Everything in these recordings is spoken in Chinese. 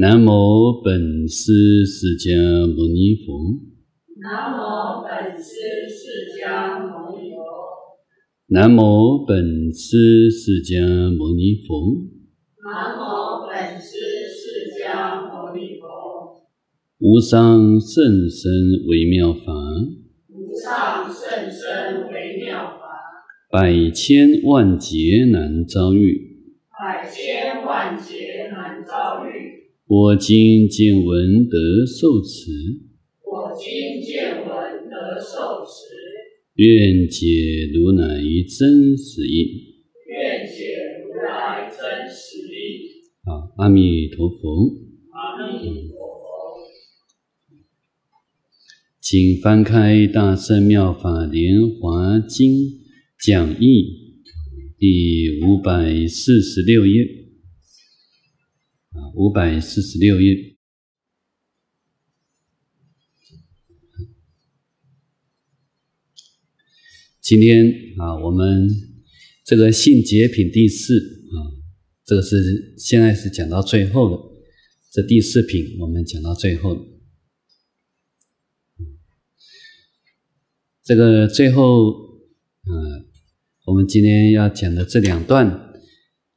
南无本师释迦牟尼佛。南无本师释迦牟尼佛。南无本师释迦牟尼佛。南无本师释迦牟尼佛。无上甚深微妙法。无上甚深微妙法。百千万劫难遭遇。百千万劫。我今见闻得受持，我今见闻得受持，愿解如来真实意，愿解如来真实意。阿弥陀佛，阿弥陀佛，请翻开《大圣妙法莲华经》讲义第五百四十六页。五百四十六页。今天啊，我们这个性洁品第四啊，这个是现在是讲到最后的，这第四品我们讲到最后。这个最后，嗯，我们今天要讲的这两段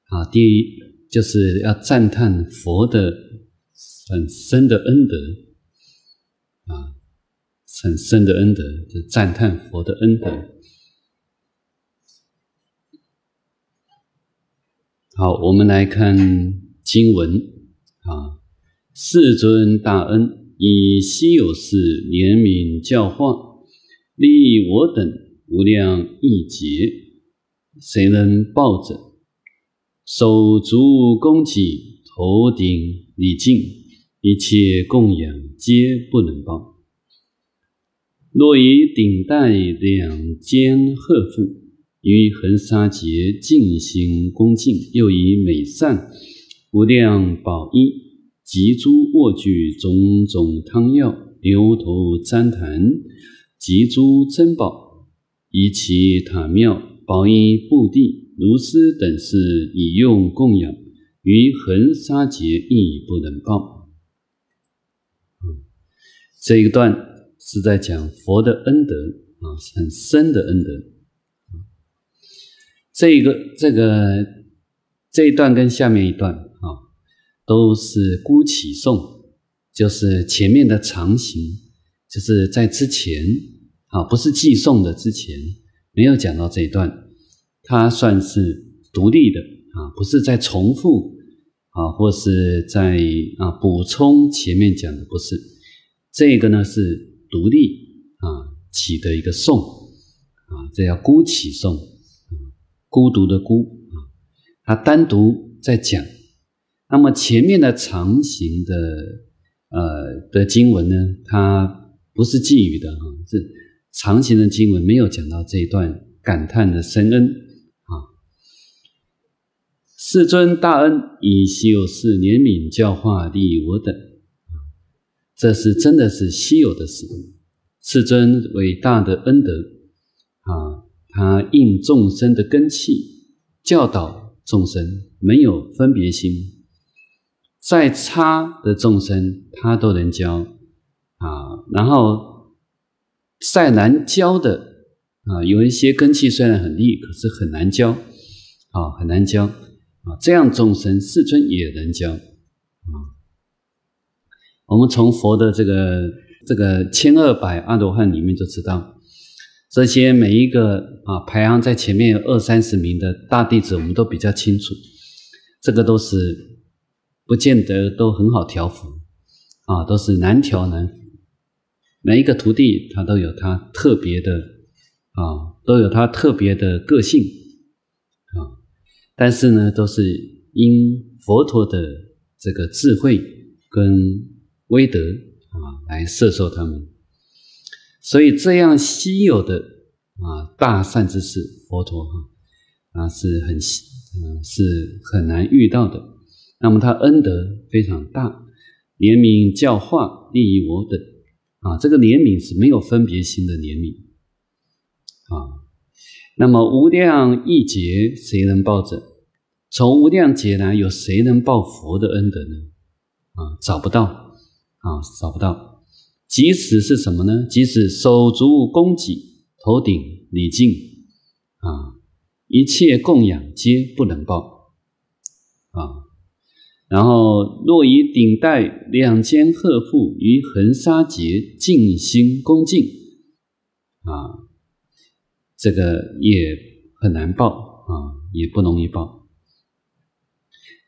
啊，第一。就是要赞叹佛的很深的恩德啊，很深的恩德，就赞叹佛的恩德。好，我们来看经文啊，世尊大恩，以稀有事怜悯教化，益我等无量义劫，谁能报者？手足恭敬，头顶礼敬，一切供养皆不能报。若以顶戴两肩贺负，于恒沙劫尽心恭敬，又以美善无量宝衣、及诸卧具、种种汤药、牛头旃檀、及诸珍宝，以其塔庙、宝衣布地。如斯等是以用供养，于恒沙劫亦不能报。这一段是在讲佛的恩德啊，是很深的恩德。这一个、这个、这一段跟下面一段啊，都是孤起颂，就是前面的长行，就是在之前啊，不是寄送的之前，没有讲到这一段。它算是独立的啊，不是在重复啊，或是在啊补充前面讲的，不是这个呢是独立啊起的一个颂啊，这叫孤起颂，孤独的孤啊，它单独在讲。那么前面的长行的呃的经文呢，它不是寄语的哈，是长行的经文没有讲到这一段感叹的深恩。世尊大恩以稀有事怜悯教化利我等，这是真的是稀有的事。世尊伟大的恩德，啊，他应众生的根器教导众生，没有分别心，再差的众生他都能教，啊，然后再难教的，啊，有一些根器虽然很利，可是很难教，啊，很难教。啊，这样众生世尊也能教啊！我们从佛的这个这个千二百阿罗汉里面就知道，这些每一个啊排行在前面二三十名的大弟子，我们都比较清楚。这个都是不见得都很好调服啊，都是难调难服。每一个徒弟他都有他特别的啊，都有他特别的个性。但是呢，都是因佛陀的这个智慧跟威德啊，来摄受他们。所以这样稀有的啊大善之事，佛陀哈啊是很稀，嗯，是很难遇到的。那么他恩德非常大，怜悯教化利益我等啊，这个怜悯是没有分别心的怜悯。那么无量亿劫，谁能报者？从无量劫来，有谁能报佛的恩德呢？啊，找不到，啊，找不到。即使是什么呢？即使手足供己、头顶礼敬，啊，一切供养皆不能报，啊。然后若以顶戴两肩合负于恒沙劫，静心恭敬，啊。这个也很难报啊，也不容易报。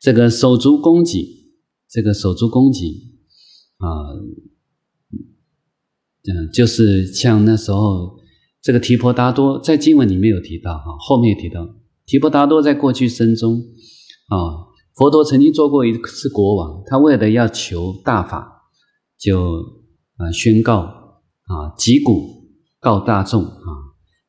这个手足供给，这个手足供给啊，嗯，就是像那时候，这个提婆达多在经文里面有提到哈，后面有提到提婆达多在过去生中啊，佛陀曾经做过一次国王，他为了要求大法，就啊宣告啊，击鼓告大众。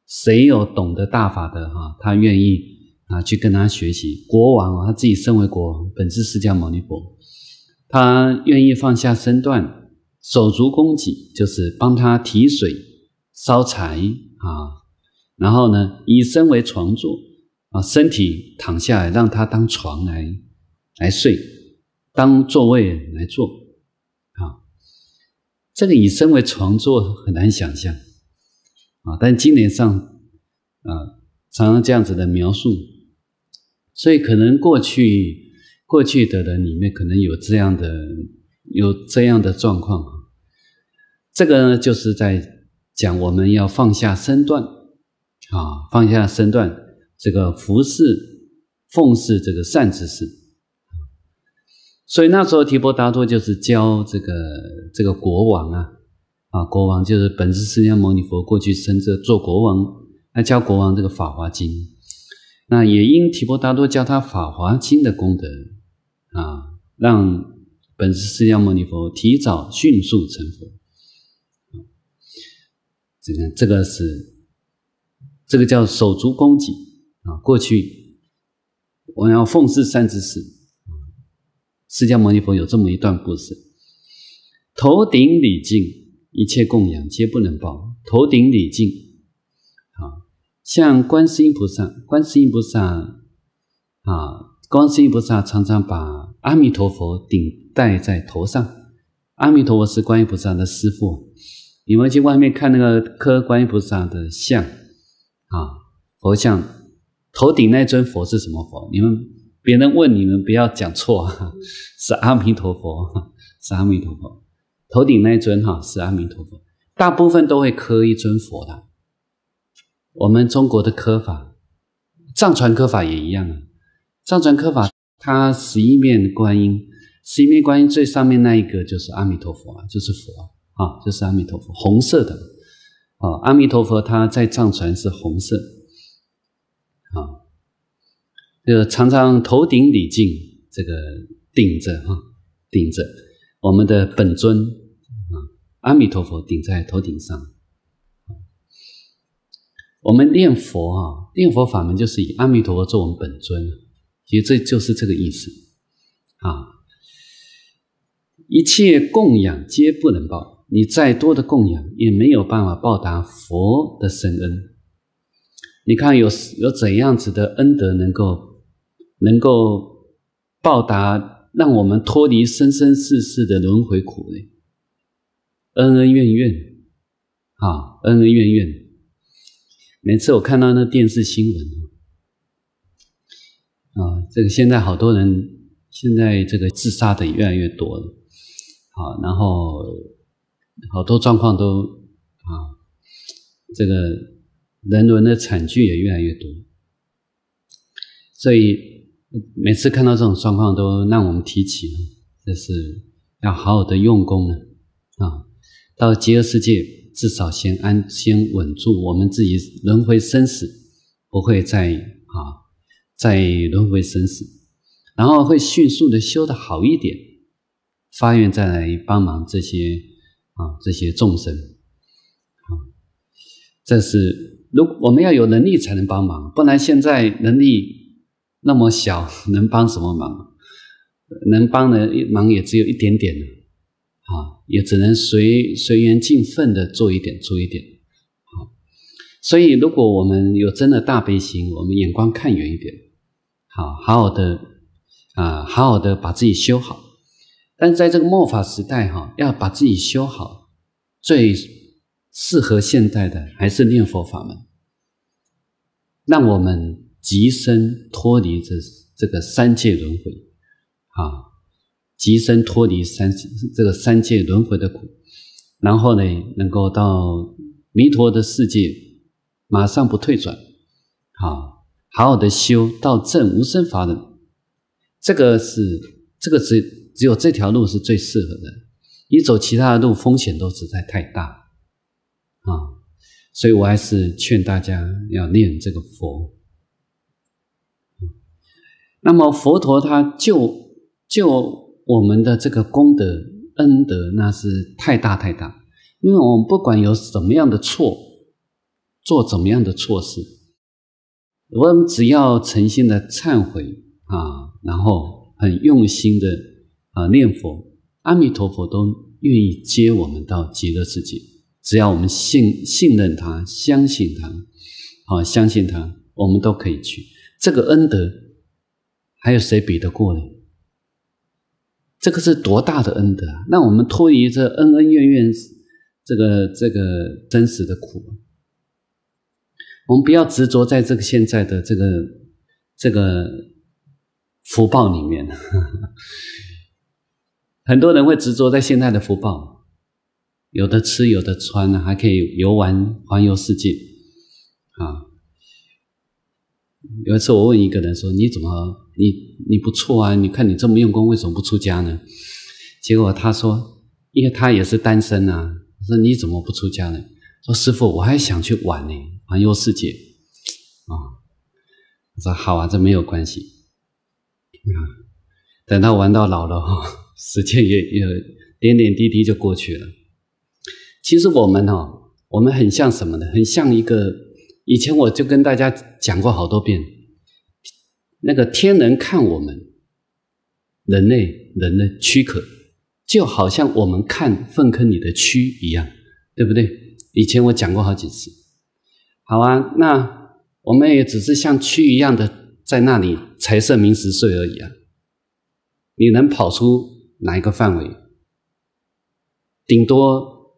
谁有懂得大法的哈？他愿意啊，去跟他学习。国王啊，他自己身为国王，本是释迦牟尼佛，他愿意放下身段，手足供给，就是帮他提水、烧柴啊。然后呢，以身为床坐啊，身体躺下来，让他当床来来睡，当座位来坐啊。这个以身为床坐很难想象。啊，但经典上，啊，常常这样子的描述，所以可能过去过去的人里面可能有这样的有这样的状况啊，这个呢就是在讲我们要放下身段啊，放下身段，这个服侍奉侍这个善知识，所以那时候提婆达多就是教这个这个国王啊。啊，国王就是本是释迦牟尼佛过去生这做国王，那教国王这个《法华经》，那也因提婆达多教他《法华经》的功德啊，让本是释迦牟尼佛提早迅速成佛。这个，这个是这个叫手足供给啊。过去我要奉事三指使释迦牟尼佛有这么一段故事：头顶礼敬。一切供养皆不能报，头顶礼敬，啊！像观世音菩萨，观世音菩萨，啊！观世音菩萨常常把阿弥陀佛顶戴在头上。阿弥陀佛是观音菩萨的师傅。你们去外面看那个磕观音菩萨的像，啊，佛像头顶那尊佛是什么佛？你们别人问你们不要讲错，是阿弥陀佛，是阿弥陀佛。头顶那尊哈是阿弥陀佛，大部分都会磕一尊佛的。我们中国的磕法，藏传磕法也一样啊。藏传磕法，它十一面观音，十一面观音最上面那一个就是阿弥陀佛，就是佛啊，就是阿弥陀佛，红色的啊。阿弥陀佛他在藏传是红色啊，这个常常头顶礼敬，这个顶着哈，顶着我们的本尊。阿弥陀佛顶在头顶上，我们念佛啊，念佛法门就是以阿弥陀佛做我们本尊，其实这就是这个意思啊。一切供养皆不能报，你再多的供养也没有办法报答佛的深恩。你看有有怎样子的恩德能够能够报答，让我们脱离生生世世的轮回苦呢？恩恩怨怨，啊，恩恩怨怨。每次我看到那电视新闻，啊，这个现在好多人，现在这个自杀的越来越多了，啊，然后好多状况都啊，这个人伦的惨剧也越来越多，所以每次看到这种状况，都让我们提起，就是要好好的用功了，啊。到极乐世界，至少先安、先稳住我们自己轮回生死，不会再啊再轮回生死，然后会迅速的修的好一点，发愿再来帮忙这些啊这些众生。啊，这是如我们要有能力才能帮忙，不然现在能力那么小，能帮什么忙？能帮的忙也只有一点点。啊，也只能随随缘尽份的做一点，做一点。好，所以如果我们有真的大悲心，我们眼光看远一点，好好好的啊，好好的把自己修好。但在这个末法时代，哈，要把自己修好，最适合现代的还是念佛法门，让我们极身脱离这这个三界轮回，啊。即身脱离三这个三界轮回的苦，然后呢，能够到弥陀的世界，马上不退转，啊，好好的修到证无生法忍，这个是这个只只有这条路是最适合的，你走其他的路风险都实在太大，啊，所以我还是劝大家要念这个佛。那么佛陀他就就。我们的这个功德恩德那是太大太大，因为我们不管有什么样的错，做怎么样的错事，我们只要诚心的忏悔啊，然后很用心的啊念佛，阿弥陀佛都愿意接我们到极乐世界。只要我们信信任他，相信他，好相信他，我们都可以去。这个恩德还有谁比得过呢？这个是多大的恩德啊！那我们脱离这恩恩怨怨，这个这个真实的苦，我们不要执着在这个现在的这个这个福报里面。很多人会执着在现在的福报，有的吃，有的穿还可以游玩环游世界。有一次我问一个人说：“你怎么，你你不错啊？你看你这么用功，为什么不出家呢？”结果他说：“因为他也是单身啊。”我说：“你怎么不出家呢？”说：“师傅，我还想去玩呢，环游世界。”啊，我说：“好啊，这没有关系啊。”等他玩到老了哈，时间也也点点滴滴就过去了。其实我们哈，我们很像什么的？很像一个。以前我就跟大家讲过好多遍，那个天人看我们人类人的躯壳，就好像我们看粪坑里的蛆一样，对不对？以前我讲过好几次。好啊，那我们也只是像蛆一样的在那里财色名食睡而已啊。你能跑出哪一个范围？顶多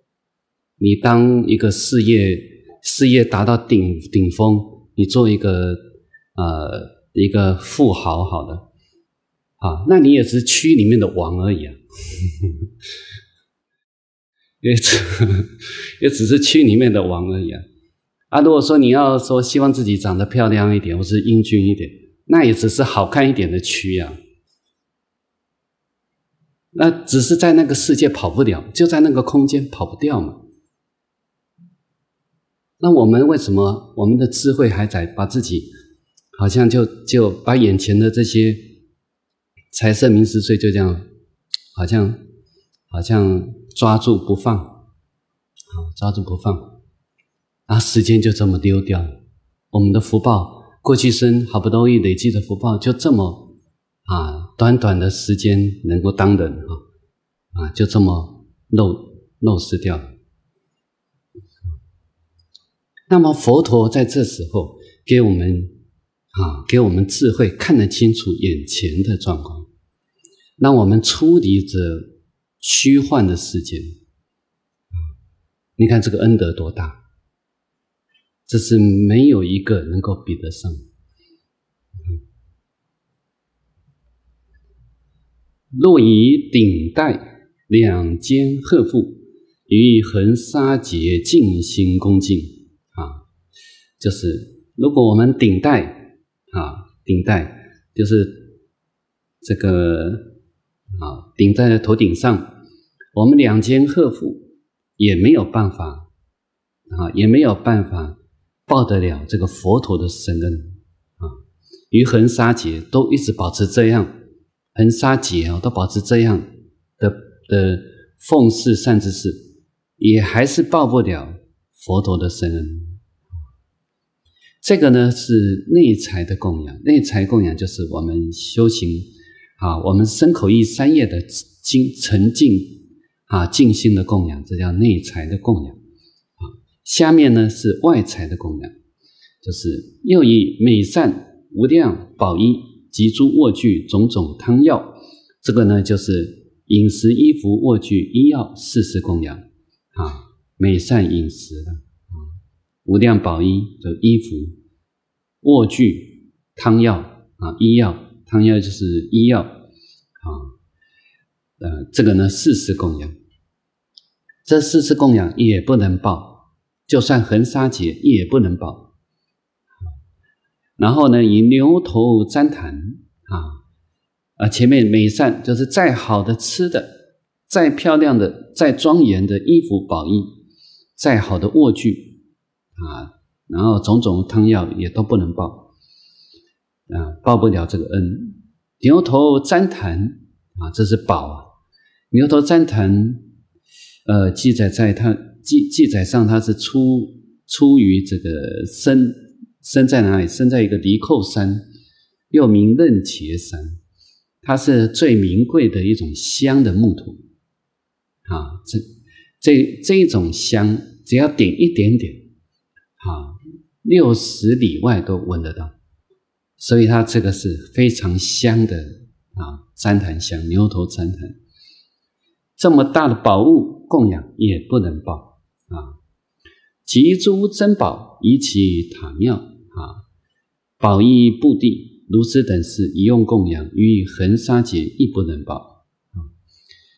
你当一个事业。事业达到顶顶峰，你做一个呃一个富豪，好的，啊，那你也是区里面的王而已啊，也只 也只是区里面的王而已啊。啊，如果说你要说希望自己长得漂亮一点，或是英俊一点，那也只是好看一点的区呀，那只是在那个世界跑不了，就在那个空间跑不掉嘛。那我们为什么我们的智慧还在，把自己好像就就把眼前的这些财色名食睡就这样好像好像抓住不放啊，抓住不放，啊，时间就这么丢掉，我们的福报过去生好不容易累积的福报就这么啊，短短的时间能够当人啊啊，就这么漏漏失掉。那么佛陀在这时候给我们啊，给我们智慧，看得清楚眼前的状况，让我们出离这虚幻的世界。你看这个恩德多大，这是没有一个能够比得上。若以顶戴两肩贺负，于横沙劫尽心恭敬。就是，如果我们顶戴啊顶戴，就是这个啊顶在头顶上，我们两肩合福也没有办法啊，也没有办法报得了这个佛陀的神恩啊。于恒沙劫都一直保持这样，恒沙劫啊都保持这样的的奉事善知识，也还是报不了佛陀的神恩。这个呢是内财的供养，内财供养就是我们修行啊，我们身口意三业的精沉静啊，静心的供养，这叫内财的供养。啊，下面呢是外财的供养，就是又以美善无量宝衣及诸卧具种种汤药，这个呢就是饮食衣服卧具医药四时供养啊，美善饮食的。啊，无量宝衣就衣服。卧具、汤药啊，医药、汤药就是医药啊。呃，这个呢，四次供养，这四次供养也不能报，就算横沙劫也不能报。然后呢，以牛头旃檀啊啊，前面美善，就是再好的吃的，再漂亮的、再庄严的衣服、宝衣，再好的卧具啊。然后种种汤药也都不能报，啊，报不了这个恩。牛头旃檀啊，这是宝啊！牛头旃檀，呃，记载在它记记载上，它是出出于这个生生在哪里？生在一个离寇山，又名任茄山。它是最名贵的一种香的木头，啊，这这这种香，只要点一点点，啊。六十里外都闻得到，所以他这个是非常香的啊！旃檀香，牛头旃檀，这么大的宝物供养也不能报啊！集诸珍宝，以其塔庙啊！宝衣布地，如是等事，以用供养，与恒沙劫亦不能报啊！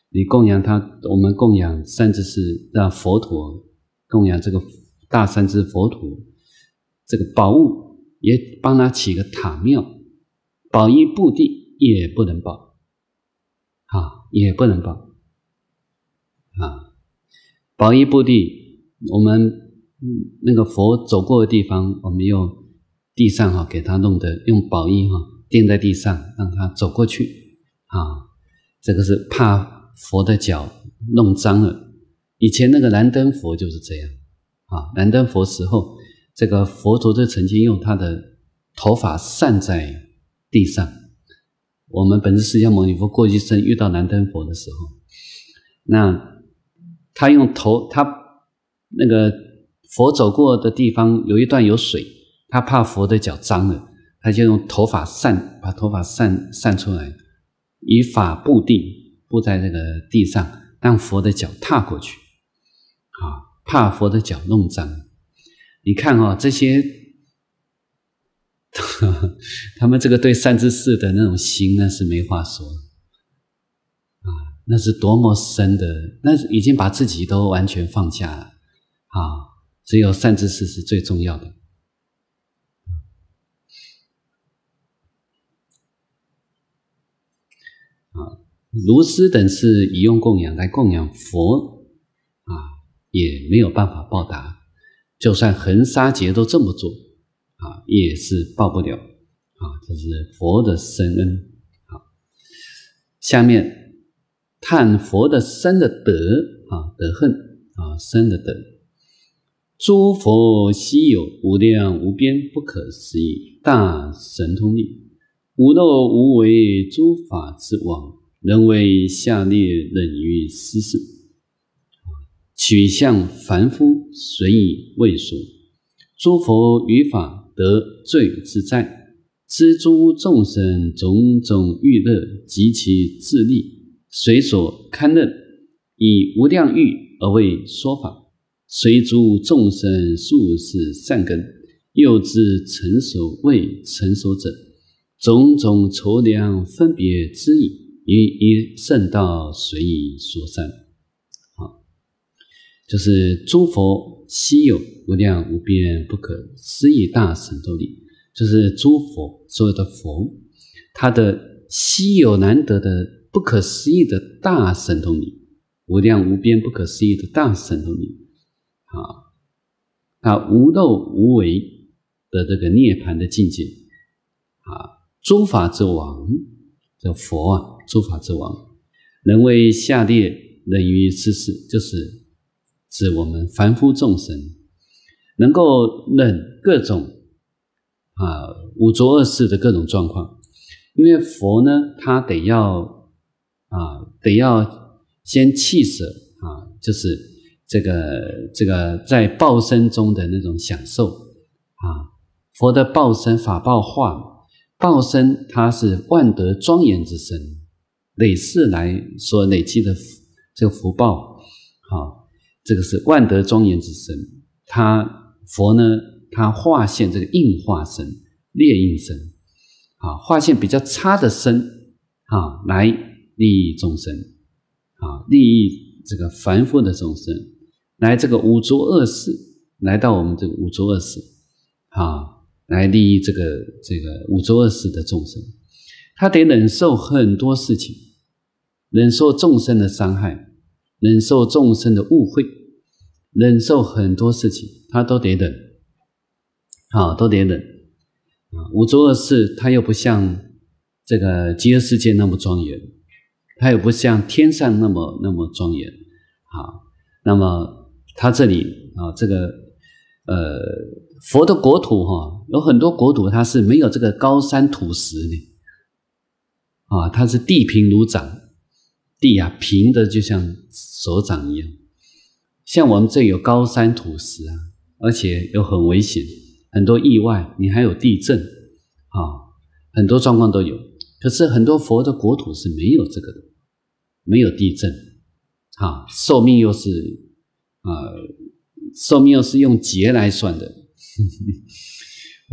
你供养他，我们供养，三只是让佛陀供养这个大三只佛陀。这个宝物也帮他起个塔庙，宝衣布地也不能保，啊也不能保，啊宝衣布地，我们那个佛走过的地方，我们用地上哈给他弄的，用宝衣哈垫在地上，让他走过去，啊这个是怕佛的脚弄脏了，以前那个燃灯佛就是这样，啊燃灯佛时候。这个佛陀就曾经用他的头发散在地上。我们本是释迦牟尼佛过去生遇到南灯佛的时候，那他用头，他那个佛走过的地方有一段有水，他怕佛的脚脏了，他就用头发散，把头发散散出来，以法布地，布在那个地上，让佛的脚踏过去，啊，怕佛的脚弄脏。你看哦，这些，他们这个对善知识的那种心那是没话说，啊，那是多么深的，那已经把自己都完全放下了，啊，只有善知识是最重要的，啊，如施等是以用供养来供养佛，啊，也没有办法报答。就算横沙劫都这么做，啊，也是报不了，啊，这是佛的深恩啊。下面叹佛的生的德啊，德恨啊，生的德。诸佛悉有，无量无边，不可思议大神通力，无漏无为，诸法之王，能为下列忍于施舍。取向凡夫随以为俗，诸佛于法得罪自在，知诸众生种种欲乐及其自利，随所堪任，以无量欲而为说法。随诸众生数是善根，又知成熟未成熟者，种种筹量分别之意，一一圣道随以说善。就是诸佛稀有无量无边不可思议大神通力，就是诸佛所有的佛，他的稀有难得的不可思议的大神通力，无量无边不可思议的大神通力啊，他无漏无为的这个涅槃的境界啊，诸法之王叫佛啊，诸法之王能为下列人于世事，就是。指我们凡夫众生能够忍各种啊五浊恶世的各种状况，因为佛呢，他得要啊得要先弃舍啊，就是这个这个在报身中的那种享受啊。佛的报身、法报化报身，它是万德庄严之身，累世来所累积的这个福报。这个是万德庄严之身，他佛呢？他化现这个应化身、烈应身，啊，化现比较差的身啊，来利益众生，啊，利益这个凡夫的众生，来这个五浊恶世，来到我们这个五浊恶世，啊，来利益这个这个五浊恶世的众生，他得忍受很多事情，忍受众生的伤害。忍受众生的误会，忍受很多事情，他都得忍，啊，都得忍，啊，五足的世，他又不像这个极乐世界那么庄严，他又不像天上那么那么庄严，啊，那么他这里啊，这个呃，佛的国土哈，有很多国土它是没有这个高山土石的，啊，它是地平如掌。地啊，平的就像手掌一样，像我们这有高山土石啊，而且又很危险，很多意外，你还有地震啊，很多状况都有。可是很多佛的国土是没有这个的，没有地震，哈，寿命又是啊，寿命又是用劫来算的。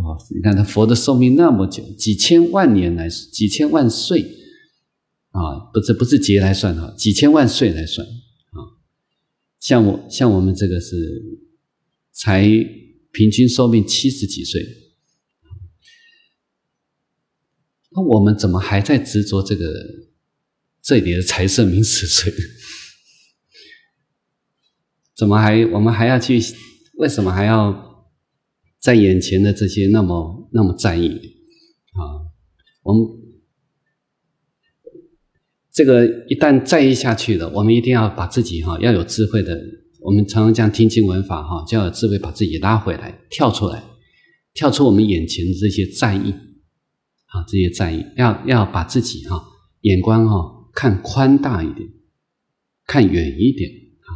哇，你看他佛的寿命那么久，几千万年来，几千万岁。啊，不，这不是劫来算哈，几千万岁来算啊。像我，像我们这个是，才平均寿命七十几岁。那我们怎么还在执着这个这里的财色名食睡？怎么还我们还要去？为什么还要在眼前的这些那么那么在意？啊，我们。这个一旦在意下去了，我们一定要把自己哈要有智慧的。我们常常讲听经闻法哈，就要有智慧把自己拉回来，跳出来，跳出我们眼前的这些在意啊，这些在意，要要把自己哈眼光哈看宽大一点，看远一点啊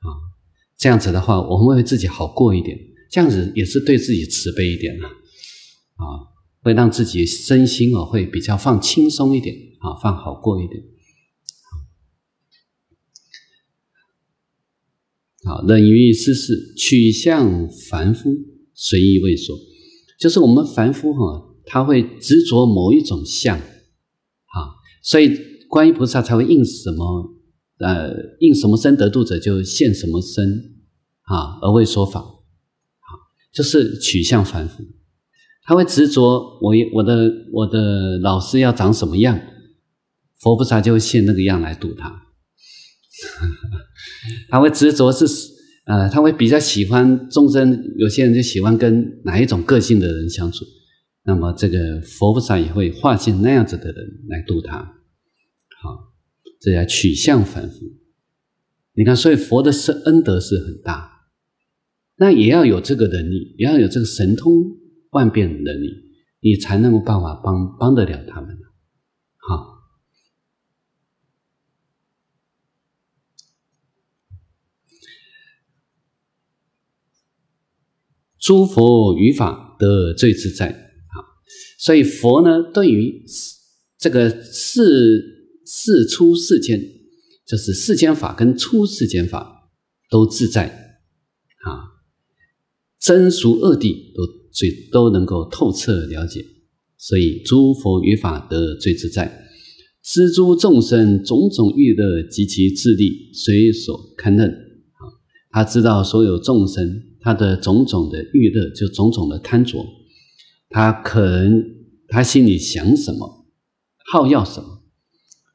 啊，这样子的话，我们会自己好过一点，这样子也是对自己慈悲一点啊啊，会让自己身心哦会比较放轻松一点。啊，放好过一点，好冷遇世事，取向凡夫，随意为说。就是我们凡夫哈，他会执着某一种相，啊，所以观音菩萨才会应什么呃，应什么身得度者就现什么身啊，而为说法。就是取向凡夫，他会执着我我的我的老师要长什么样。佛菩萨就会现那个样来度他，他会执着是，呃，他会比较喜欢众生，有些人就喜欢跟哪一种个性的人相处，那么这个佛菩萨也会化现那样子的人来度他，好，这叫取向反复。你看，所以佛的是恩德是很大，那也要有这个能力，也要有这个神通万变能力，你才能够办法帮帮得了他们呢。诸佛于法得最自在啊，所以佛呢对于这个世世出世间，就是世间法跟出世间法都自在啊，真俗二谛都最都能够透彻了解，所以诸佛于法得最自在，知诸众生种种欲乐及其智力，随所堪任。他知道所有众生他的种种的欲乐就种种的贪着，他可能他心里想什么，好要什么，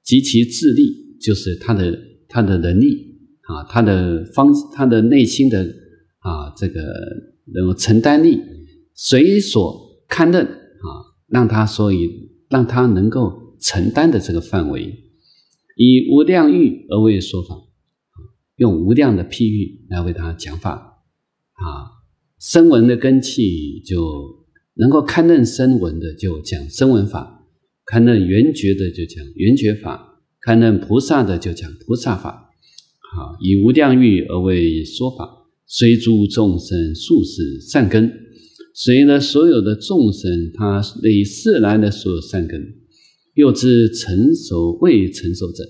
及其智力就是他的他的能力啊，他的方他的内心的啊这个能够承担力，随所堪任啊，让他所以让他能够承担的这个范围，以无量欲而为说法。用无量的譬喻来为他讲法，啊，声闻的根器就能够堪任声闻的就讲声闻法，堪任缘觉的就讲缘觉法，堪任菩萨的就讲菩萨法。啊，以无量欲而为说法，随诸众生数是善根，随呢所有的众生，他内自然的所有善根，又知成熟未成熟者，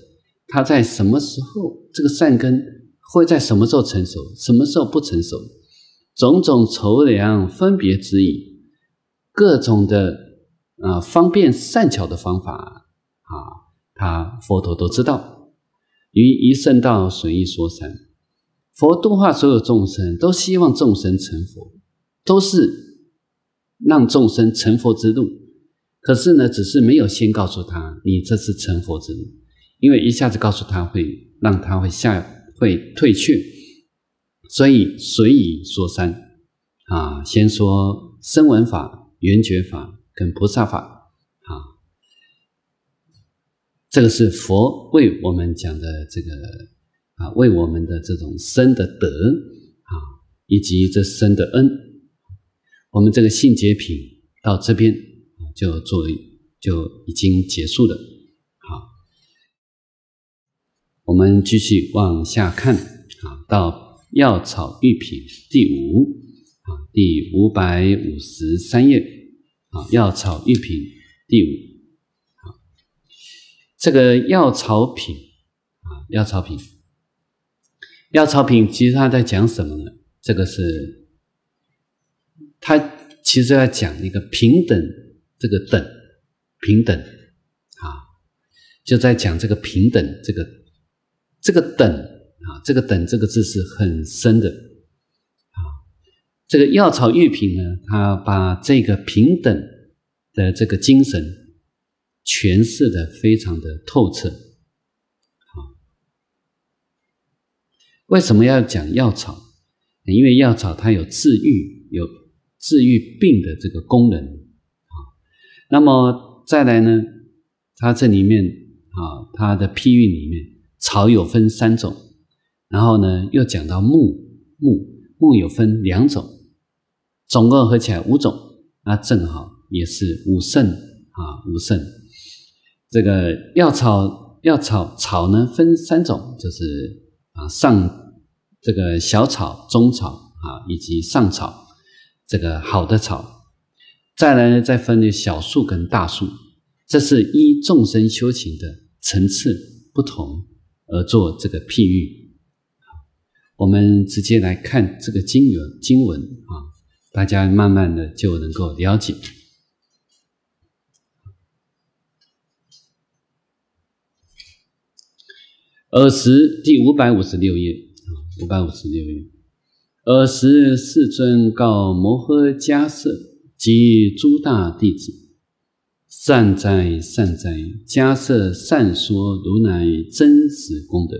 他在什么时候这个善根？会在什么时候成熟，什么时候不成熟，种种筹量分别指引，各种的啊方便善巧的方法啊，他佛陀都知道。于一圣道随意说三，佛度化所有众生，都希望众生成佛，都是让众生成佛之路。可是呢，只是没有先告诉他，你这是成佛之路，因为一下子告诉他，会让他会下会退去，所以随以说三啊，先说声闻法、缘觉法跟菩萨法啊，这个是佛为我们讲的这个啊，为我们的这种生的德啊，以及这生的恩，我们这个性解品到这边就做就已经结束了。我们继续往下看啊，到药草玉品第五啊，第五百五十三页啊，药草玉品第五，这个药草品啊，药草品，药草品，其实他在讲什么呢？这个是，他其实要讲一个平等，这个等平等啊，就在讲这个平等这个。这个等啊，这个等这个字是很深的啊。这个药草玉品呢，它把这个平等的这个精神诠释的非常的透彻。为什么要讲药草？因为药草它有治愈、有治愈病的这个功能啊。那么再来呢，它这里面啊，它的批韵里面。草有分三种，然后呢又讲到木木木有分两种，总共合起来五种，那正好也是五肾啊五肾。这个药草药草草呢分三种，就是啊上这个小草中草啊以及上草这个好的草。再来呢再分小树跟大树，这是一众生修行的层次不同。而做这个譬喻，我们直接来看这个经文，经文啊，大家慢慢的就能够了解。尔时，第五百五十六页五百五十六页。尔时世尊告摩诃迦涉及诸大弟子。善哉，善哉！迦舍善说，如来真实功德。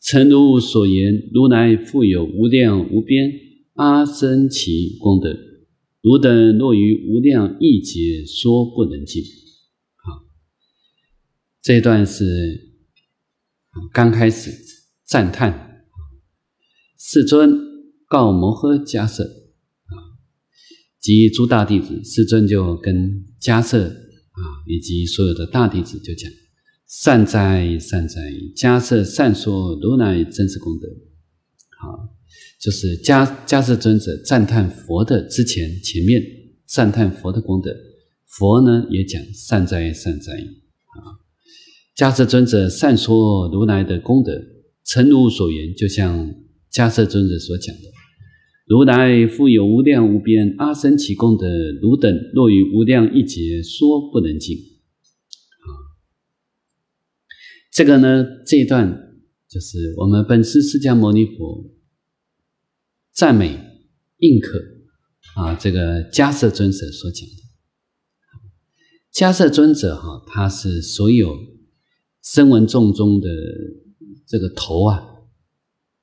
诚如所言，如来富有无量无边阿僧祇功德。汝等若于无量义劫说不能尽。好，这段是刚开始赞叹世尊告摩诃迦舍。及诸大弟子，世尊就跟迦摄啊，以及所有的大弟子就讲：“善哉，善哉！迦摄善说如来真实功德。”好，就是迦迦摄尊者赞叹佛的之前前面，赞叹佛的功德。佛呢也讲：“善哉，善哉！”啊，迦摄尊者善说如来的功德，诚如所言，就像迦摄尊者所讲的。如来复有无量无边阿僧祇功德，汝等若与无量一劫说，不能尽。这个呢，这一段就是我们本师释迦牟尼佛赞美应可啊，这个迦摄尊者所讲的。迦摄尊者哈，他是所有声闻众中的这个头啊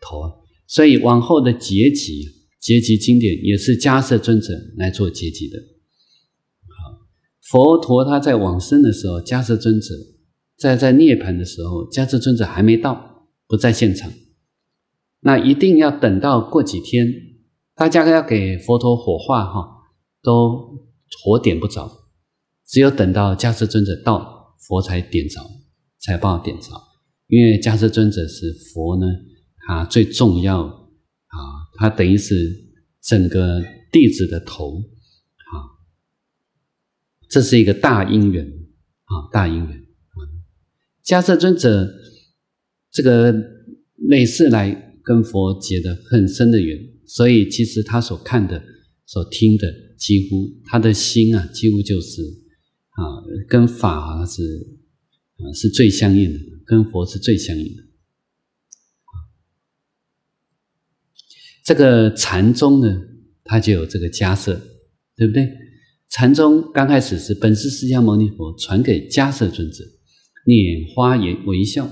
头啊，所以往后的结集。结集经典也是迦叶尊者来做结集的。好，佛陀他在往生的时候，迦叶尊者在；在涅槃的时候，迦叶尊者还没到，不在现场。那一定要等到过几天，大家要给佛陀火化哈，都火点不着，只有等到迦叶尊者到，佛才点着，才帮我点着。因为迦叶尊者是佛呢，他最重要。他等于是整个弟子的头，啊，这是一个大因缘啊，大因缘啊。迦叶尊者这个类似来跟佛结的很深的缘，所以其实他所看的、所听的，几乎他的心啊，几乎就是啊，跟法是啊，是最相应的，跟佛是最相应的。这个禅宗呢，它就有这个迦舍，对不对？禅宗刚开始是本师释迦牟尼佛传给迦舍尊者，拈花也微笑，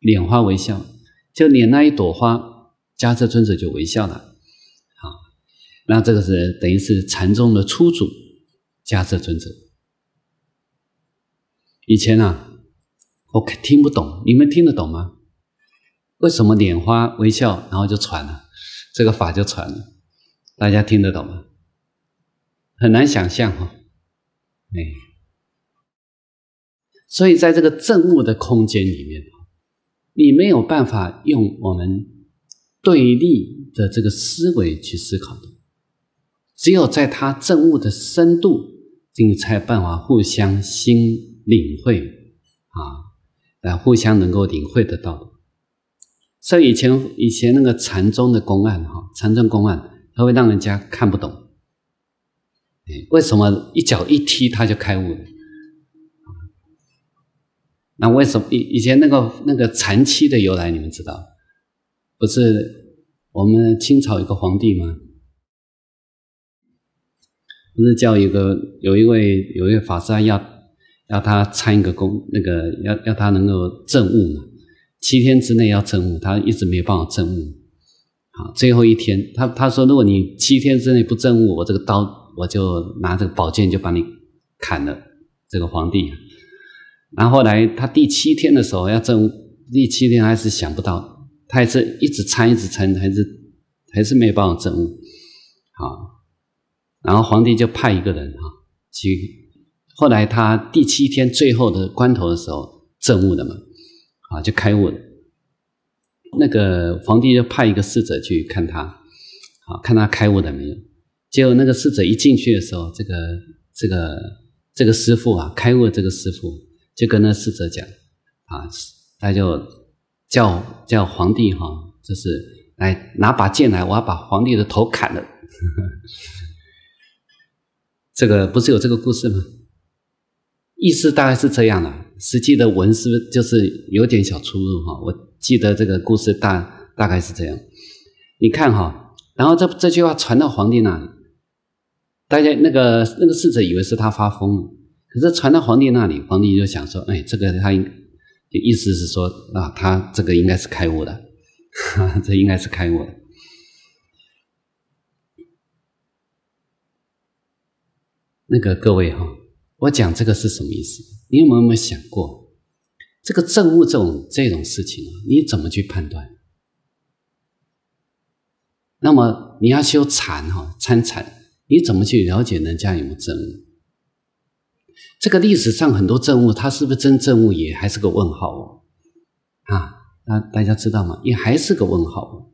拈花微笑，就拈那一朵花，迦舍尊者就微笑了。好，那这个是等于是禅宗的初祖迦舍尊者。以前啊，我听不懂，你们听得懂吗？为什么拈花微笑，然后就传了？这个法就传了，大家听得懂吗？很难想象哈，哎，所以在这个正悟的空间里面，你没有办法用我们对立的这个思维去思考的，只有在它正悟的深度，你才办法互相心领会啊，来互相能够领会得到。所以以前以前那个禅宗的公案哈，禅宗公案，他会让人家看不懂。为什么一脚一踢他就开悟了？那为什么以以前那个那个禅七的由来你们知道？不是我们清朝有个皇帝吗？不是叫一个有一位有一位法师要要他参一个公那个要要他能够证悟嘛？七天之内要证悟，他一直没有办法证悟。好，最后一天，他他说，如果你七天之内不证悟，我这个刀我就拿这个宝剑就把你砍了。这个皇帝，然后来他第七天的时候要证悟，第七天还是想不到，他还是一直参，一直参，还是还是没有办法证悟。好，然后皇帝就派一个人啊去，后来他第七天最后的关头的时候证悟了嘛。啊，就开悟了。那个皇帝就派一个侍者去看他，啊，看他开悟了没有。结果那个侍者一进去的时候，这个这个这个师傅啊，开悟这个师傅就跟那侍者讲，啊，他就叫叫皇帝哈，就是来拿把剑来，我要把皇帝的头砍了。这个不是有这个故事吗？意思大概是这样的。实际的文是不是就是有点小出入哈？我记得这个故事大大概是这样，你看哈，然后这这句话传到皇帝那里，大家那个那个侍者以为是他发疯了，可是传到皇帝那里，皇帝就想说，哎，这个他应，就意思是说啊，他这个应该是开悟的，这应该是开悟的。那个各位哈。我讲这个是什么意思？你有没有想过，这个证悟这种这种事情，你怎么去判断？那么你要修禅哈，参禅，你怎么去了解人家有没有证悟？这个历史上很多证悟，它是不是真正悟也还是个问号哦？啊，那大家知道吗？也还是个问号。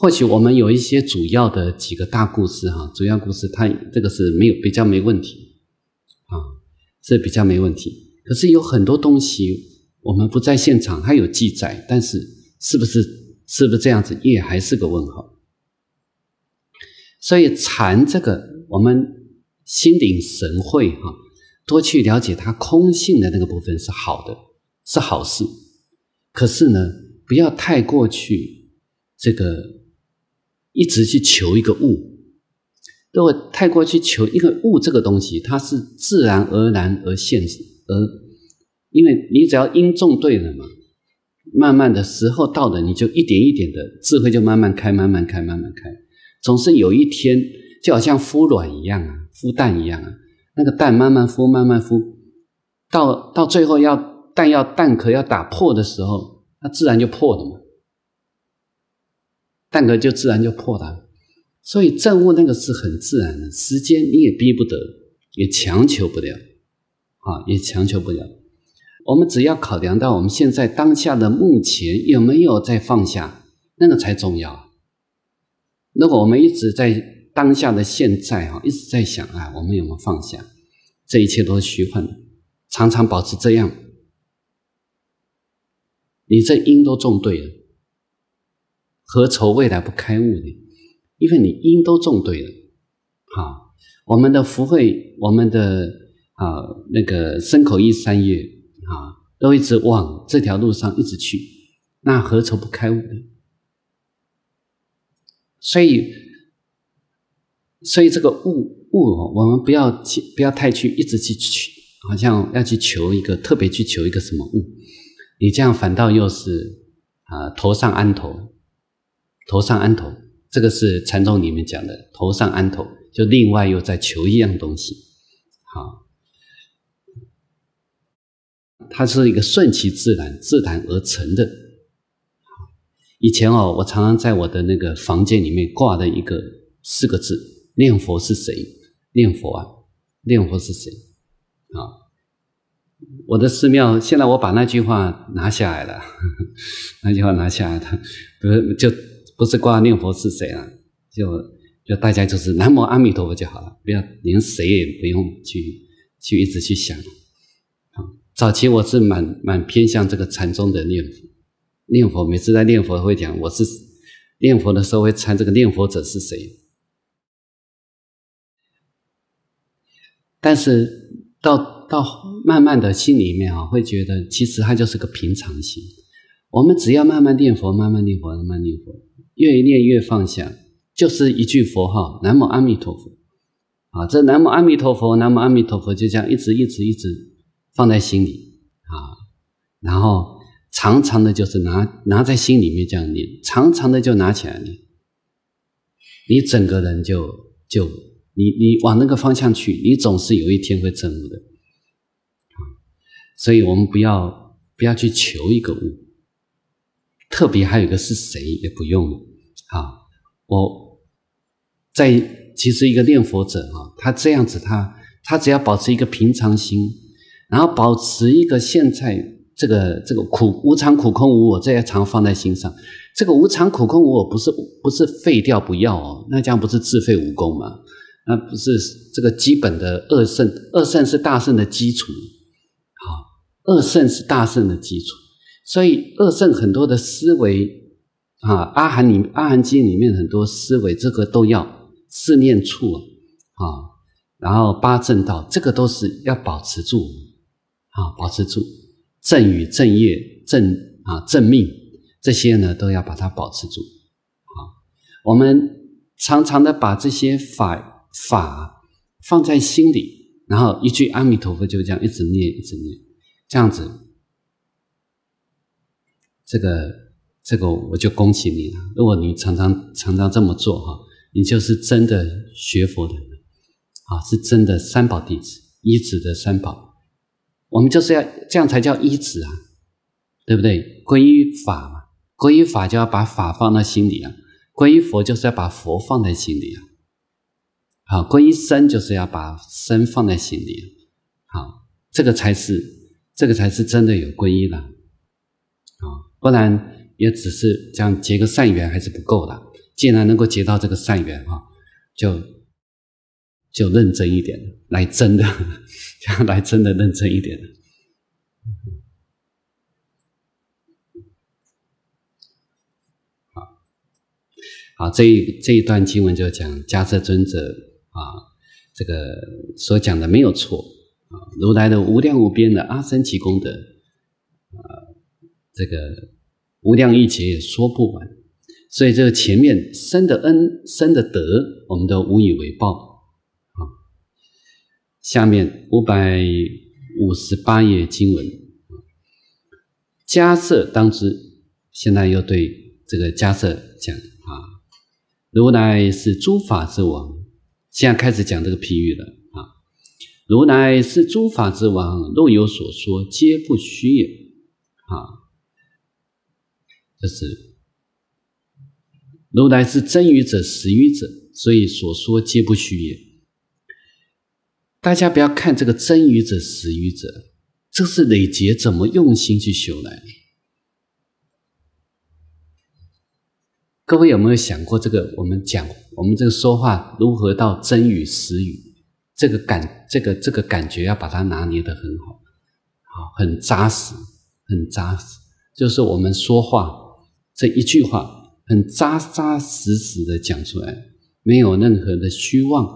或许我们有一些主要的几个大故事哈，主要故事它这个是没有比较没问题，啊，是比较没问题。可是有很多东西我们不在现场，它有记载，但是是不是是不是这样子，也还是个问号。所以禅这个我们心领神会哈，多去了解它空性的那个部分是好的，是好事。可是呢，不要太过去这个。一直去求一个物，都会太过去求一个物这个东西，它是自然而然而现而，因为你只要因种对了嘛，慢慢的时候到了，你就一点一点的智慧就慢慢开，慢慢开，慢慢开，总是有一天就好像孵卵一样啊，孵蛋一样啊，那个蛋慢慢孵，慢慢孵，到到最后要蛋要蛋壳要打破的时候，它自然就破了嘛。蛋壳就自然就破了，所以正悟那个是很自然的，时间你也逼不得，也强求不了，啊，也强求不了。我们只要考量到我们现在当下的目前有没有在放下，那个才重要。如果我们一直在当下的现在啊，一直在想啊，我们有没有放下？这一切都是虚幻的，常常保持这样，你这因都种对了。何愁未来不开悟呢？因为你因都种对了，啊，我们的福慧，我们的啊那个生口意三业啊，都一直往这条路上一直去，那何愁不开悟呢？所以，所以这个悟悟，我们不要去，不要太去一直去去，好像要去求一个特别去求一个什么物，你这样反倒又是啊头上安头。头上安头，这个是禅宗里面讲的。头上安头，就另外又在求一样东西。好，它是一个顺其自然、自然而成的。以前哦，我常常在我的那个房间里面挂的一个四个字：“念佛是谁？”念佛啊，念佛是谁？啊，我的寺庙现在我把那句话拿下来了，那句话拿下来，了，不是就。不是挂念佛是谁啊，就就大家就是南无阿弥陀佛就好了，不要连谁也不用去去一直去想。早期我是蛮蛮偏向这个禅宗的念佛，念佛每次在念佛会讲，我是念佛的时候会参这个念佛者是谁。但是到到慢慢的心里面啊，会觉得其实它就是个平常心。我们只要慢慢念佛，慢慢念佛，慢慢念佛。越念越放下，就是一句佛号“南无阿弥陀佛”啊！这“南无阿弥陀佛”“南无阿弥陀佛”就这样一直一直一直放在心里啊！然后常常的就是拿拿在心里面这样念，常常的就拿起来念，你整个人就就你你往那个方向去，你总是有一天会证悟的啊！所以我们不要不要去求一个悟，特别还有一个是谁也不用。啊，我在其实一个念佛者啊，他这样子，他他只要保持一个平常心，然后保持一个现在这个这个苦无常苦空无我这些常放在心上，这个无常苦空无我不是不是废掉不要哦，那这样不是自废武功吗？那不是这个基本的二圣，二圣是大圣的基础，好，二圣是大圣的基础，所以二圣很多的思维。啊，阿含里阿含经里面很多思维，这个都要四念处啊，然后八正道，这个都是要保持住啊，保持住正语、正业、正啊正命这些呢，都要把它保持住啊。我们常常的把这些法法放在心里，然后一句阿弥陀佛就这样一直念一直念，这样子，这个。这个我就恭喜你了。如果你常常常常这么做哈，你就是真的学佛的人，啊，是真的三宝弟子，一子的三宝。我们就是要这样才叫一子啊，对不对？皈依法嘛，皈依法就要把法放到心里啊；皈依佛就是要把佛放在心里啊；好，皈依身就是要把身放在心里啊。好，这个才是这个才是真的有皈依了，啊，不然。也只是这样结个善缘还是不够的。既然能够结到这个善缘，啊，就就认真一点，来真的，样来真的认真一点好，好，这这一段经文就讲迦叶尊者啊，这个所讲的没有错啊，如来的无量无边的阿僧祇功德啊，这个。无量一劫也说不完，所以这个前面生的恩、生的德，我们都无以为报啊。下面五百五十八页经文，迦叶当之，现在又对这个迦叶讲啊：如来是诸法之王。现在开始讲这个譬喻了啊！如来是诸法之王，若有所说，皆不虚也啊。这是如来是真语者，实语者，所以所说皆不虚也。大家不要看这个真语者、实语者，这是累劫怎么用心去修来。各位有没有想过这个？我们讲我们这个说话如何到真与实语？这个感，这个这个感觉要把它拿捏的很好，好，很扎实，很扎实，就是我们说话。这一句话很扎扎实实的讲出来，没有任何的虚妄，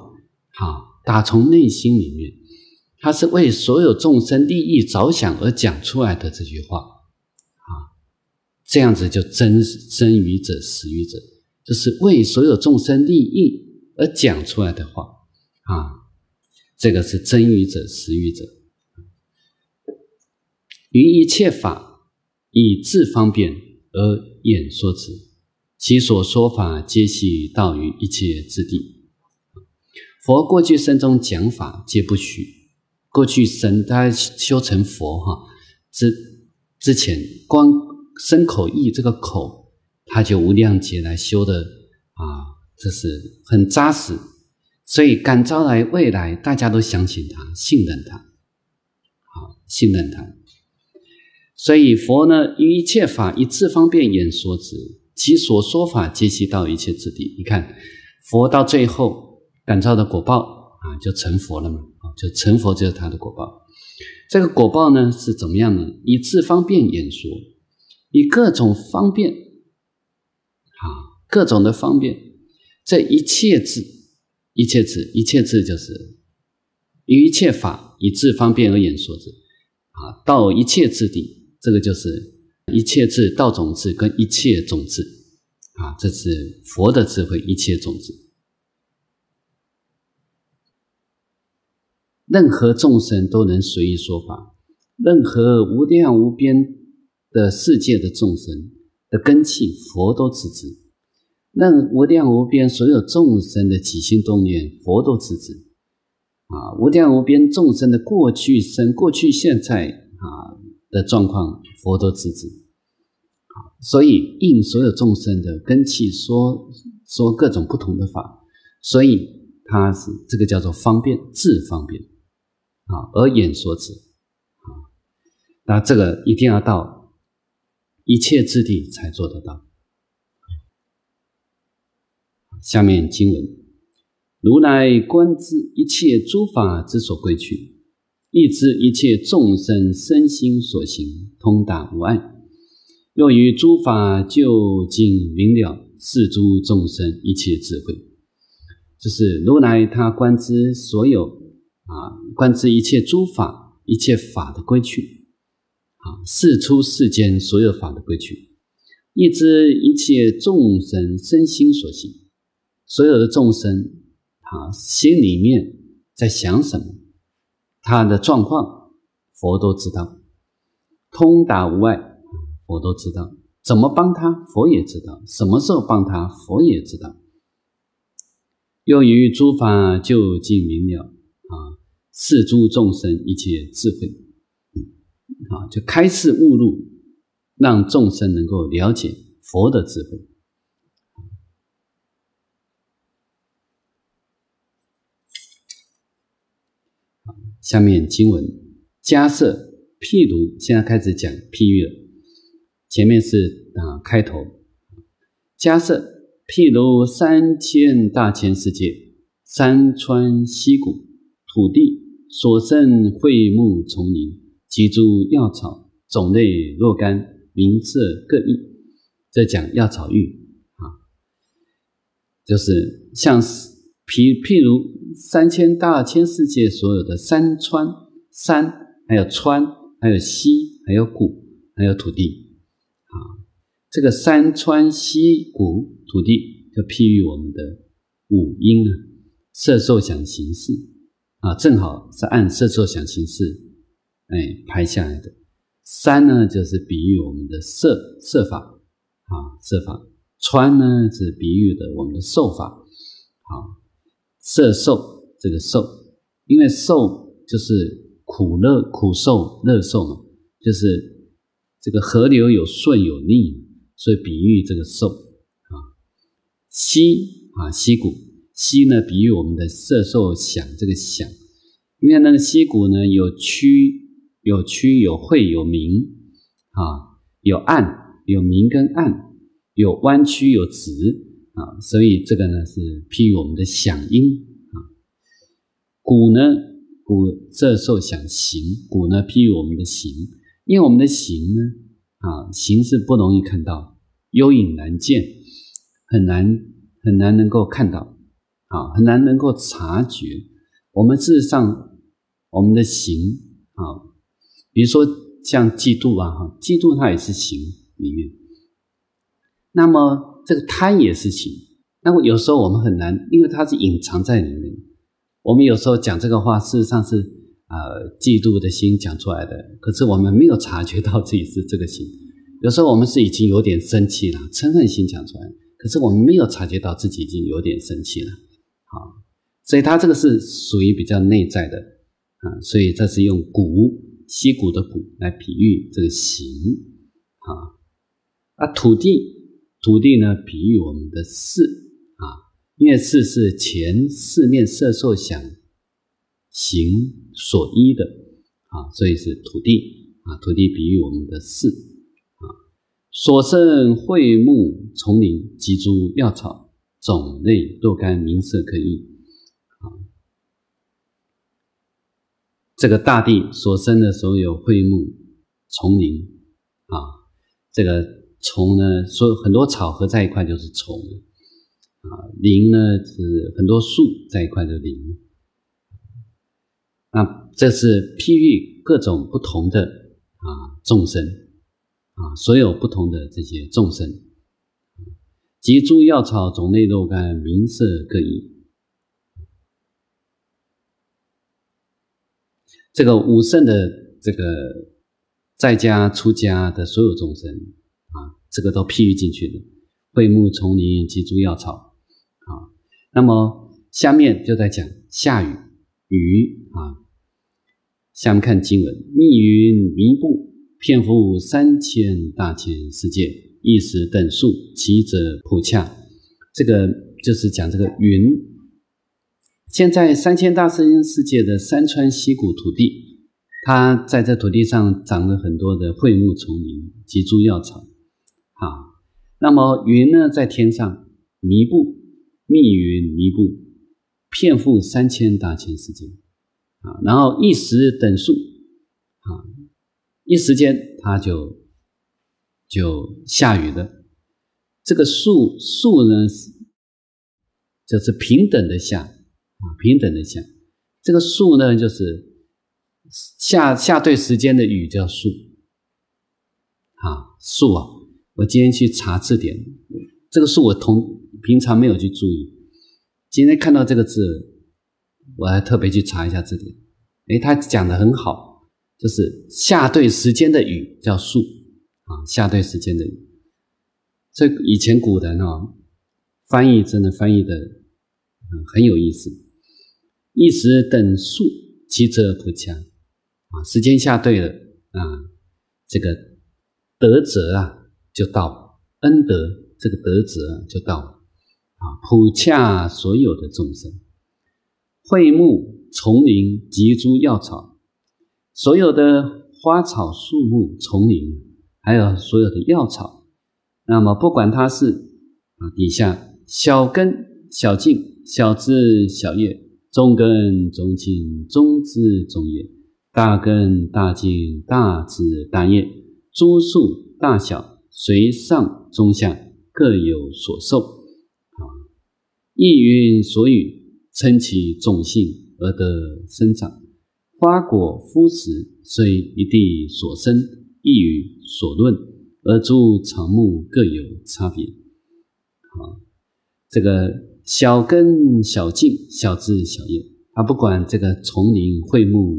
哈，打从内心里面，他是为所有众生利益着想而讲出来的这句话，啊，这样子就真真于者、实于者，这是为所有众生利益而讲出来的话，啊，这个是真于者、实于者，于一切法以自方便而。演说者，其所说法皆系道于一切之地。佛过去生中讲法皆不虚，过去生他修成佛哈之之前，光身口意这个口，他就无量劫来修的啊，这是很扎实，所以感召来未来，大家都相信他，信任他，好，信任他。所以佛呢，以一切法以智方便演说之，其所说法皆悉到一切之地。你看，佛到最后感召的果报啊，就成佛了嘛，就成佛就是他的果报。这个果报呢是怎么样呢？以智方便演说，以各种方便啊，各种的方便，这一切智，一切智，一切智就是以一切法以智方便而言说之啊，到一切之地。这个就是一切智道种智跟一切种智啊，这是佛的智慧。一切种子，任何众生都能随意说法，任何无量无边的世界的众生的根器，佛都知之。任无量无边所有众生的起心动念，佛都知之。啊，无量无边众生的过去生、过去现在啊。的状况，佛都知知，所以应所有众生的根器说说各种不同的法，所以他是这个叫做方便自方便，啊，而演说之，啊，那这个一定要到一切之地才做得到。下面经文，如来观知一切诸法之所归去，亦知一切众生身心所行，通达无碍；用于诸法究竟明了，是诸众生一切智慧。就是如来，他观知所有啊，观知一切诸法、一切法的归去啊，是出世间所有法的归去，亦知一切众生身心所行，所有的众生啊，心里面在想什么？他的状况，佛都知道，通达无碍，我都知道，怎么帮他，佛也知道，什么时候帮他，佛也知道。又于诸法究竟明了啊，是诸众生一切智慧啊，就开示悟入，让众生能够了解佛的智慧。下面经文，假设譬如，现在开始讲譬喻了。前面是啊，开头。假设譬如三千大千世界，山川溪谷、土地所生桧木丛林，及诸药草种类若干，名色各异。这讲药草喻啊，就是像譬譬如。三千大千世界所有的山川山，还有川，还有溪，还有谷，还有土地啊。这个山川溪谷土地，就譬喻我们的五音啊，色受想行识啊，正好是按色受想行识哎拍下来的。山呢，就是比喻我们的色色法啊，色法；川呢，是比喻的我们的受法啊。色受这个受，因为受就是苦乐苦受乐受嘛，就是这个河流有顺有逆，所以比喻这个受啊。息啊息谷，息呢比喻我们的色受想这个想。因为那个息谷呢，有曲有曲有会有明啊，有暗有明跟暗，有弯曲有直。啊，所以这个呢是譬喻我们的响音啊，鼓呢鼓这时候想形，鼓呢譬喻我们的行，因为我们的行呢啊行是不容易看到，幽隐难见，很难很难能够看到啊，很难能够察觉。我们事实上我们的行啊，比如说像嫉妒啊，哈，嫉妒它也是行里面，那么。这个贪也是情，那么有时候我们很难，因为它是隐藏在里面。我们有时候讲这个话，事实上是啊，嫉妒的心讲出来的。可是我们没有察觉到自己是这个心。有时候我们是已经有点生气了，嗔恨心讲出来。可是我们没有察觉到自己已经有点生气了。好，所以它这个是属于比较内在的啊。所以这是用骨，溪谷的骨来比喻这个行啊，啊土地。土地呢，比喻我们的四啊，因为四是前四面色受想行所依的啊，所以是土地啊。土地比喻我们的四啊，所生慧木丛林及诸药草种类若干名色可依啊。这个大地所生的所有慧木丛林啊，这个。虫呢，所很多草合在一块就是虫啊；林呢是很多树在一块的林。那这是譬喻各种不同的啊众生啊，所有不同的这些众生，及诸药草种类若干，名色各异。这个五圣的这个在家、出家的所有众生。这个都譬喻进去的，桧木丛林及诸药草，啊，那么下面就在讲下雨，雨啊，下面看经文：密云迷布，遍覆三千大千世界，一时等数，其者普洽。这个就是讲这个云，现在三千大千世界的山川溪谷土地，它在这土地上长了很多的桧木丛林及诸药草。那么云呢，在天上弥布，密云弥布，遍布三千大千世界啊。然后一时等数啊，一时间它就就下雨了。这个数数呢，就是平等的下啊，平等的下。这个数呢，就是下下对时间的雨叫数啊，数啊。我今天去查字典，这个是我同平常没有去注意，今天看到这个字，我还特别去查一下字典。诶，他讲的很好，就是下对时间的雨叫树啊，下对时间的雨。这以前古人哦，翻译真的翻译的很有意思。一时等树，其则不强啊。时间下对了啊，这个德者啊。就到恩德，这个德泽就到啊！普洽所有的众生，会木丛林及诸药草，所有的花草树木丛林，还有所有的药草。那么不管它是啊，底下小根小茎小枝小叶，中根中茎中枝中叶，大根大茎大枝大叶，诸树大小。随上中下各有所受，啊，意云所雨，称其种性而得生长。花果肤实，虽一地所生，一语所论，而诸草木各有差别。啊，这个小根小茎、小枝小叶，它不管这个丛林桧木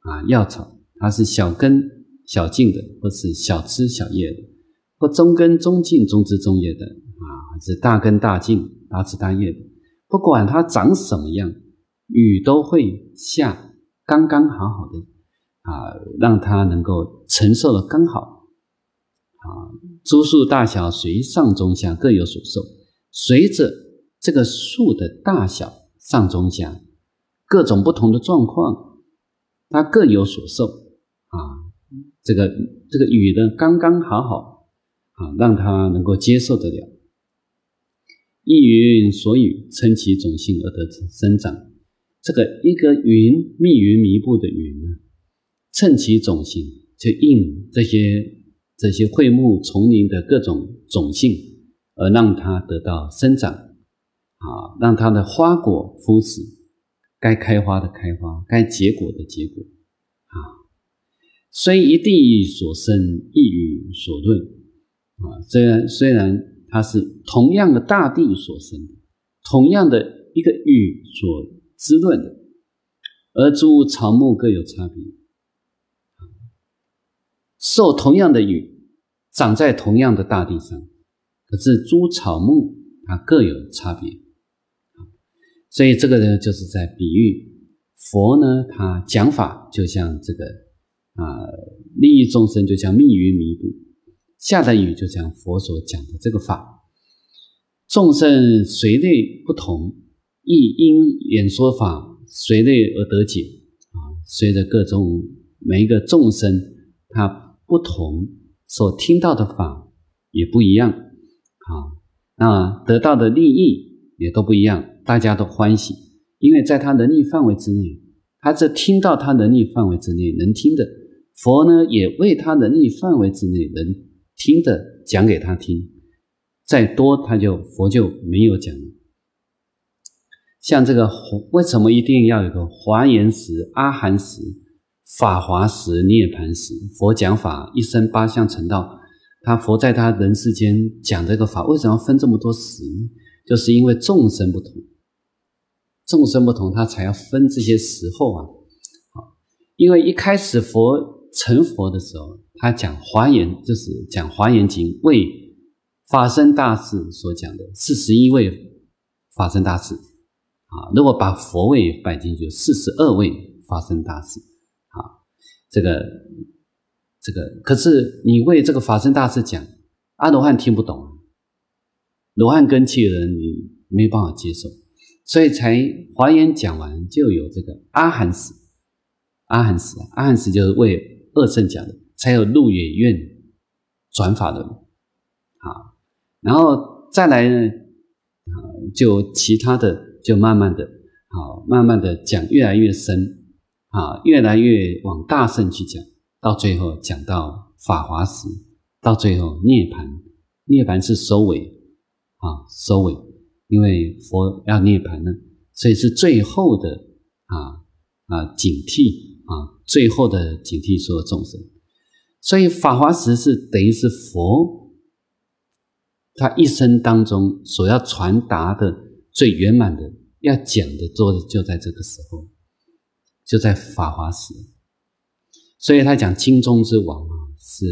啊、药草，它是小根小茎的，或是小枝小叶的。或中根中茎中枝中叶的啊，是大根大茎大枝大叶的，不管它长什么样，雨都会下刚刚好好的啊，让它能够承受的刚好啊。株数大小随上中下各有所受，随着这个树的大小上中下各种不同的状况，它各有所受啊。这个这个雨呢，刚刚好好。啊，让它能够接受得了。一云所雨，称其种性而得生长。这个一个云，密云密布的云呢，称其种性，就应这些这些桧木丛林的各种种性，而让它得到生长。啊，让它的花果枯实，该开花的开花，该结果的结果。啊，虽一地所生，一雨所润。啊，虽然虽然它是同样的大地所生，同样的一个雨所滋润的，而诸草木各有差别。受同样的雨，长在同样的大地上，可是诸草木它各有差别。所以这个呢，就是在比喻佛呢，他讲法就像这个啊，利益众生就像密云迷谷。下等语就讲佛所讲的这个法，众生随类不同，亦因演说法随类而得解啊。随着各种每一个众生，他不同所听到的法也不一样啊，那得到的利益也都不一样。大家都欢喜，因为在他能力范围之内，他这听到他能力范围之内能听的佛呢，也为他能力范围之内能。听的讲给他听，再多他就佛就没有讲了。像这个为什么一定要有个华严时、阿含时、法华时、涅盘时？佛讲法一生八相成道，他佛在他人世间讲这个法，为什么分这么多时？就是因为众生不同，众生不同，他才要分这些时候啊。因为一开始佛。成佛的时候，他讲华严，就是讲《华严经》，为法身大事所讲的四十一位法身大事啊。如果把佛位摆进去，四十二位法身大事啊。这个这个，可是你为这个法身大事讲，阿罗汉听不懂，罗汉根器的人你没办法接受，所以才华严讲完就有这个阿含史。阿含史，阿含史就是为。二圣讲的，才有路远苑转法轮啊，然后再来呢，啊，就其他的就慢慢的啊，慢慢的讲越来越深啊，越来越往大圣去讲，到最后讲到法华时，到最后涅槃，涅槃是收尾啊，收尾，因为佛要涅槃了，所以是最后的啊啊警惕。最后的警惕说：“众生，所以法华时是等于是佛，他一生当中所要传达的最圆满的，要讲的，做就在这个时候，就在法华时。所以他讲金钟之王啊，是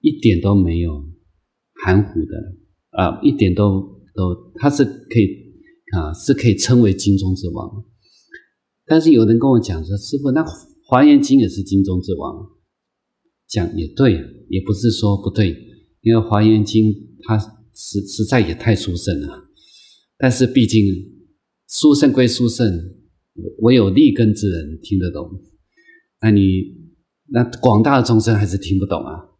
一点都没有含糊的啊，一点都都，他是可以啊，是可以称为金钟之王。但是有人跟我讲说，师傅那。”华严经也是经中之王，讲也对也不是说不对，因为华严经它实实在也太殊胜了。但是毕竟殊胜归殊胜，唯有立根之人听得懂，那你那广大的众生还是听不懂啊？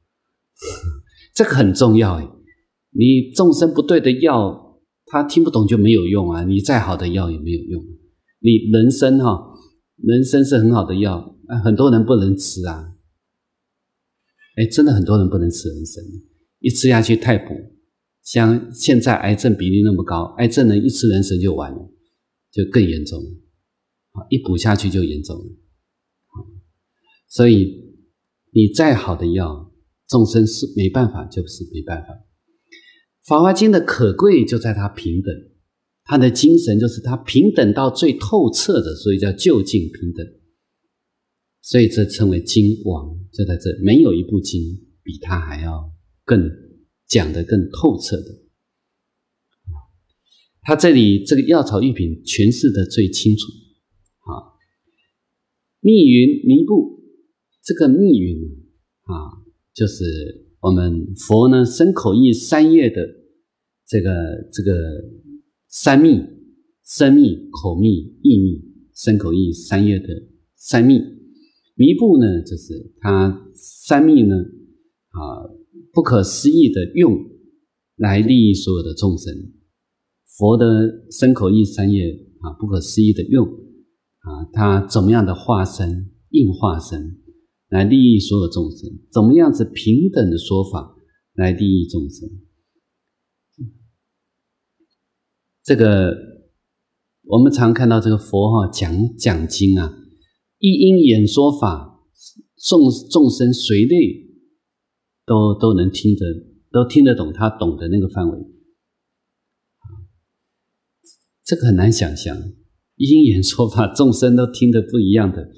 这个很重要哎，你众生不对的药，他听不懂就没有用啊。你再好的药也没有用。你人参哈，人参是很好的药。啊，很多人不能吃啊！哎，真的很多人不能吃人参，一吃下去太补。像现在癌症比例那么高，癌症人一吃人参就完，了，就更严重。啊，一补下去就严重。了。所以你再好的药，众生是没办法，就是没办法。法华经的可贵就在它平等，它的精神就是它平等到最透彻的，所以叫就近平等。所以这称为经王，就在这没有一部经比它还要更讲得更透彻的。他这里这个药草玉品诠释的最清楚。啊，密云弥布，这个密云啊，就是我们佛呢身口意三业的这个这个三密，身密、口密、意密，身口意三业的三密。弥补呢，就是他三密呢，啊，不可思议的用来利益所有的众生。佛的身口意三业啊，不可思议的用啊，他怎么样的化身、应化身来利益所有众生？怎么样子平等的说法来利益众生？这个我们常看到这个佛哈讲讲经啊。一因演说法，众众生随类都都能听得都听得懂，他懂的那个范围，这个很难想象。因音说法，众生都听得不一样的，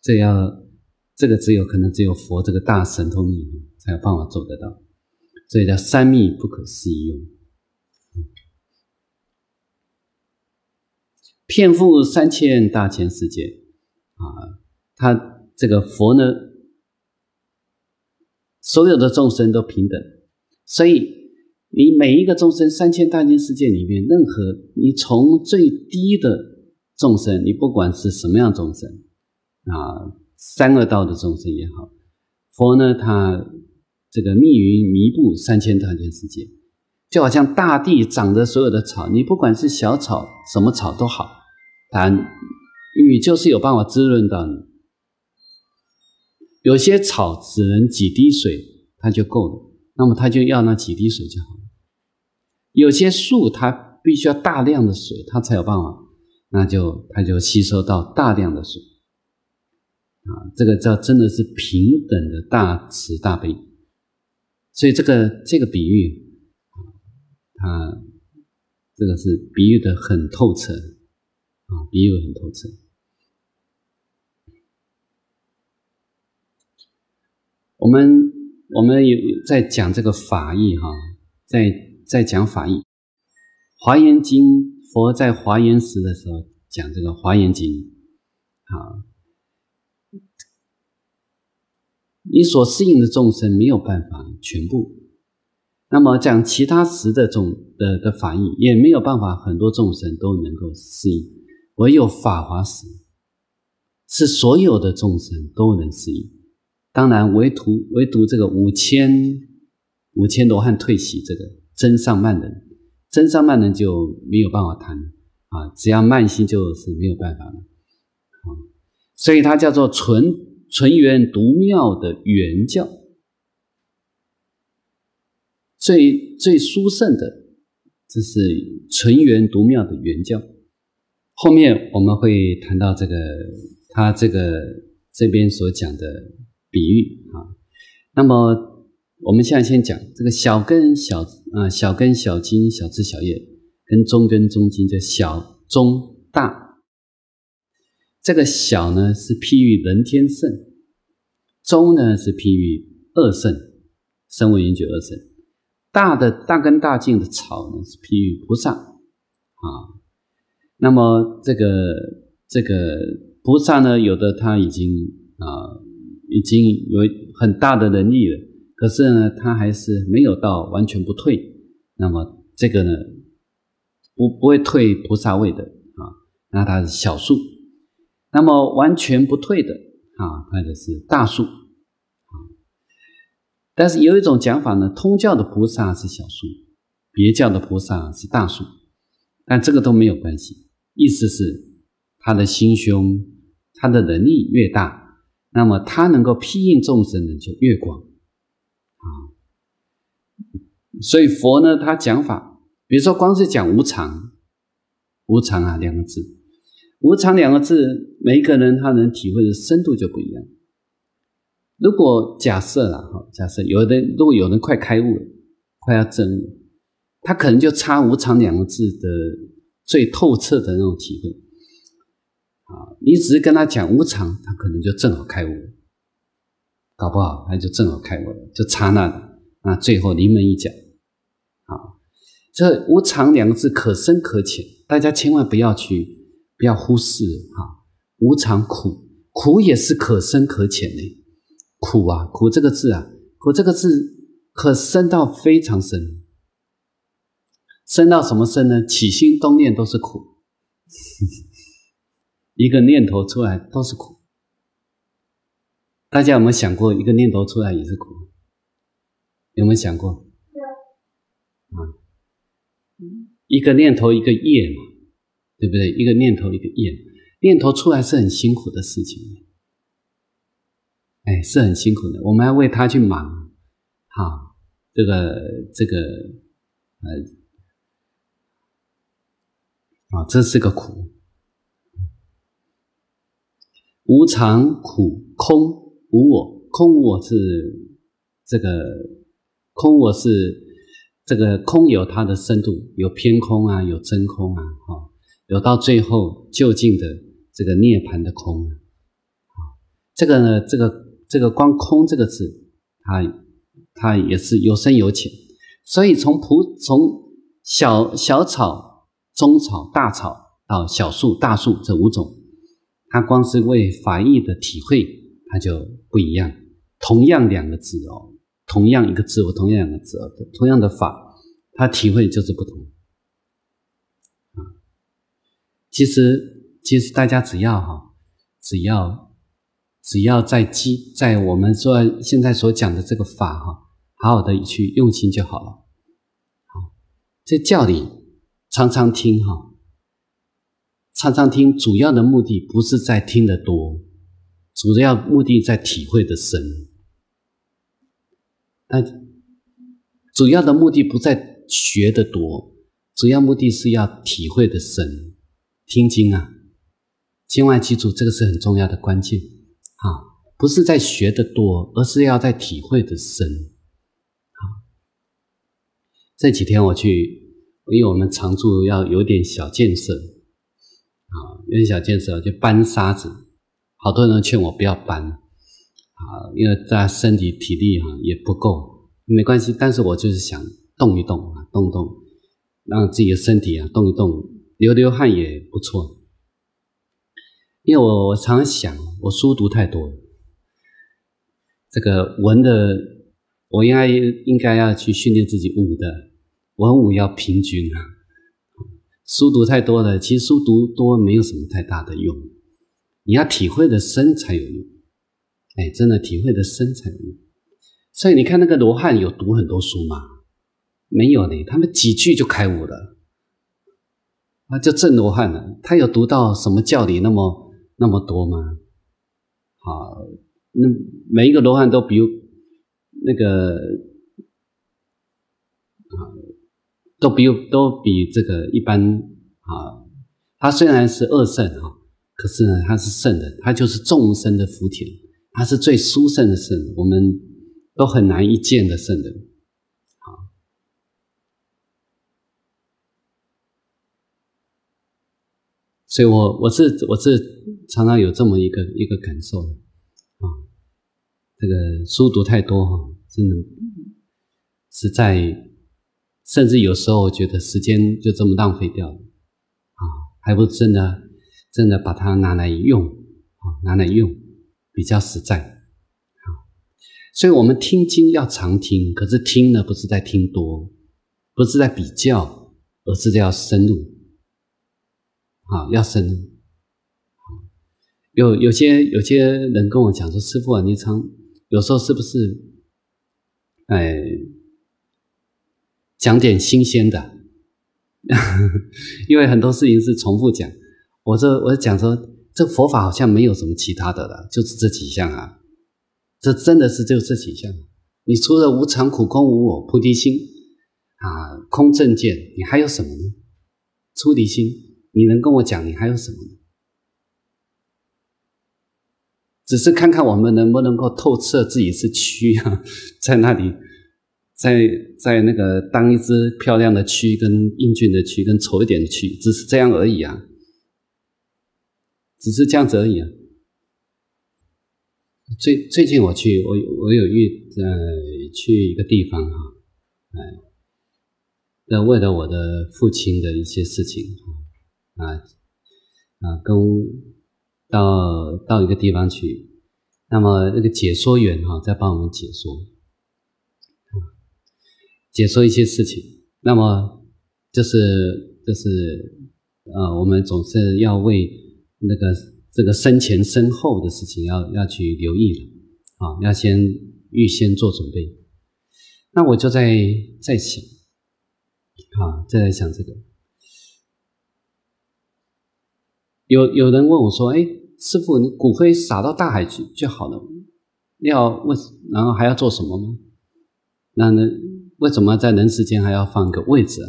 这要这个只有可能只有佛这个大神通力才有办法做得到，所以叫三密不可思议。骗富三千大千世界。啊，他这个佛呢，所有的众生都平等，所以你每一个众生三千大千世界里面，任何你从最低的众生，你不管是什么样众生啊，三恶道的众生也好，佛呢他这个密云弥布三千大千世界，就好像大地长的所有的草，你不管是小草什么草都好，它。雨就是有办法滋润到你。有些草只能几滴水，它就够了，那么它就要那几滴水就好了。有些树它必须要大量的水，它才有办法，那就它就吸收到大量的水。啊，这个叫真的是平等的大慈大悲。所以这个这个比喻，它这个是比喻的很透彻啊，比喻的很透彻。我们我们有在讲这个法义哈，在在讲法义，《华严经》，佛在华严时的时候讲这个《华严经》啊，你所适应的众生没有办法全部，那么讲其他时的众的的法义也没有办法，很多众生都能够适应，唯有法华时，是所有的众生都能适应。当然，唯独唯独这个五千五千罗汉退席，这个真上慢人，真上慢人就没有办法谈啊。只要慢心，就是没有办法了。所以它叫做纯纯圆独妙的圆教，最最殊胜的，这是纯圆独妙的圆教。后面我们会谈到这个，他这个这边所讲的。比喻啊，那么我们现在先讲这个小根小啊小根小茎小枝小叶，跟中根中茎叫小中大。这个小呢是譬喻人天圣，中呢是譬喻二圣，声闻缘觉二圣。大的大根大茎的草呢是譬喻菩萨啊，那么这个这个菩萨呢，有的他已经啊。已经有很大的能力了，可是呢，他还是没有到完全不退。那么这个呢，不不会退菩萨位的啊，那他是小数。那么完全不退的啊，或者是大数啊。但是有一种讲法呢，通教的菩萨是小数，别教的菩萨是大数，但这个都没有关系。意思是他的心胸，他的能力越大。那么他能够庇应众生的就越广啊，所以佛呢他讲法，比如说光是讲无常，无常啊两个字，无常两个字，每一个人他能体会的深度就不一样。如果假设啊，哈，假设有的如果有人快开悟了，快要证悟，他可能就差无常两个字的最透彻的那种体会。啊，你只是跟他讲无常，他可能就正好开悟搞不好他就正好开悟了，就刹那，那最后临门一脚。啊，这“无常”两个字可深可浅，大家千万不要去，不要忽视哈。无常苦，苦也是可深可浅的，苦啊，苦这个字啊，苦这个字可深到非常深，深到什么深呢？起心动念都是苦。一个念头出来都是苦，大家有没有想过，一个念头出来也是苦？有没有想过？啊。一个念头一个业嘛，对不对？一个念头一个业，念头出来是很辛苦的事情哎，是很辛苦的。我们要为他去忙，哈，这个这个，呃，啊，这是个苦。无常、苦、空、无我，空我是这个空，我是这个空有它的深度，有偏空啊，有真空啊，哈，有到最后究竟的这个涅槃的空。啊。这个呢，这个这个“光空”这个字，它它也是有深有浅。所以从普从小小草、中草、大草到小树、大树这五种。他光是为法义的体会，他就不一样。同样两个字哦，同样一个字，我同样两个字，同样的法，他体会就是不同。啊，其实其实大家只要哈，只要只要在基在我们说现在所讲的这个法哈，好好的去用心就好了。好，这教理常常听哈。常常听，主要的目的不是在听得多，主要目的在体会的深。但主要的目的不在学的多，主要目的是要体会的深。听经啊，千万记住，这个是很重要的关键啊！不是在学的多，而是要在体会的深。这几天我去，因为我们常住要有点小建设。啊，有点小建设，就搬沙子。好多人都劝我不要搬，啊，因为大家身体体力哈也不够，没关系。但是我就是想动一动啊，动动，让自己的身体啊动一动，流流汗也不错。因为我我常想，我书读太多了，这个文的，我应该应该要去训练自己武的，文武要平均。啊。书读太多了，其实书读多没有什么太大的用，你要体会的深才有用。哎，真的体会的深才有用。所以你看那个罗汉有读很多书吗？没有呢，他们几句就开悟了。啊，就正罗汉了。他有读到什么教理那么那么多吗？好，那每一个罗汉都比如那个。都比都比这个一般啊，他虽然是恶圣啊，可是呢，他是圣人，他就是众生的福田，他是最殊胜的圣，我们都很难一见的圣人啊。所以，我我是我是常常有这么一个一个感受啊，这个书读太多哈，真的实在。甚至有时候觉得时间就这么浪费掉了，啊，还不如真的真的把它拿来用，啊，拿来用比较实在，啊，所以我们听经要常听，可是听呢不是在听多，不是在比较，而是要深入，啊，要深入。有有些有些人跟我讲说，师傅啊，你常有时候是不是，哎。讲点新鲜的，因为很多事情是重复讲。我这我讲说，这佛法好像没有什么其他的了，就是这几项啊。这真的是就这几项。你除了无常、苦、空、无我、菩提心啊、空正见，你还有什么呢？出离心，你能跟我讲你还有什么呢？只是看看我们能不能够透彻自己是虚，啊，在那里。在在那个当一只漂亮的蛆，跟英俊的蛆，跟丑一点的蛆，只是这样而已啊，只是这样子而已啊。最最近我去，我我有遇呃去一个地方哈，哎，那为了我的父亲的一些事情啊啊啊，跟到到一个地方去，那么那个解说员哈在帮我们解说。解说一些事情，那么就是就是，呃，我们总是要为那个这个生前身后的事情要要去留意了，啊，要先预先做准备。那我就在在想，啊，在想这个，有有人问我说，哎，师傅，你骨灰撒到大海去就好了，要问，然后还要做什么吗？那那。为什么在人世间还要放个位置？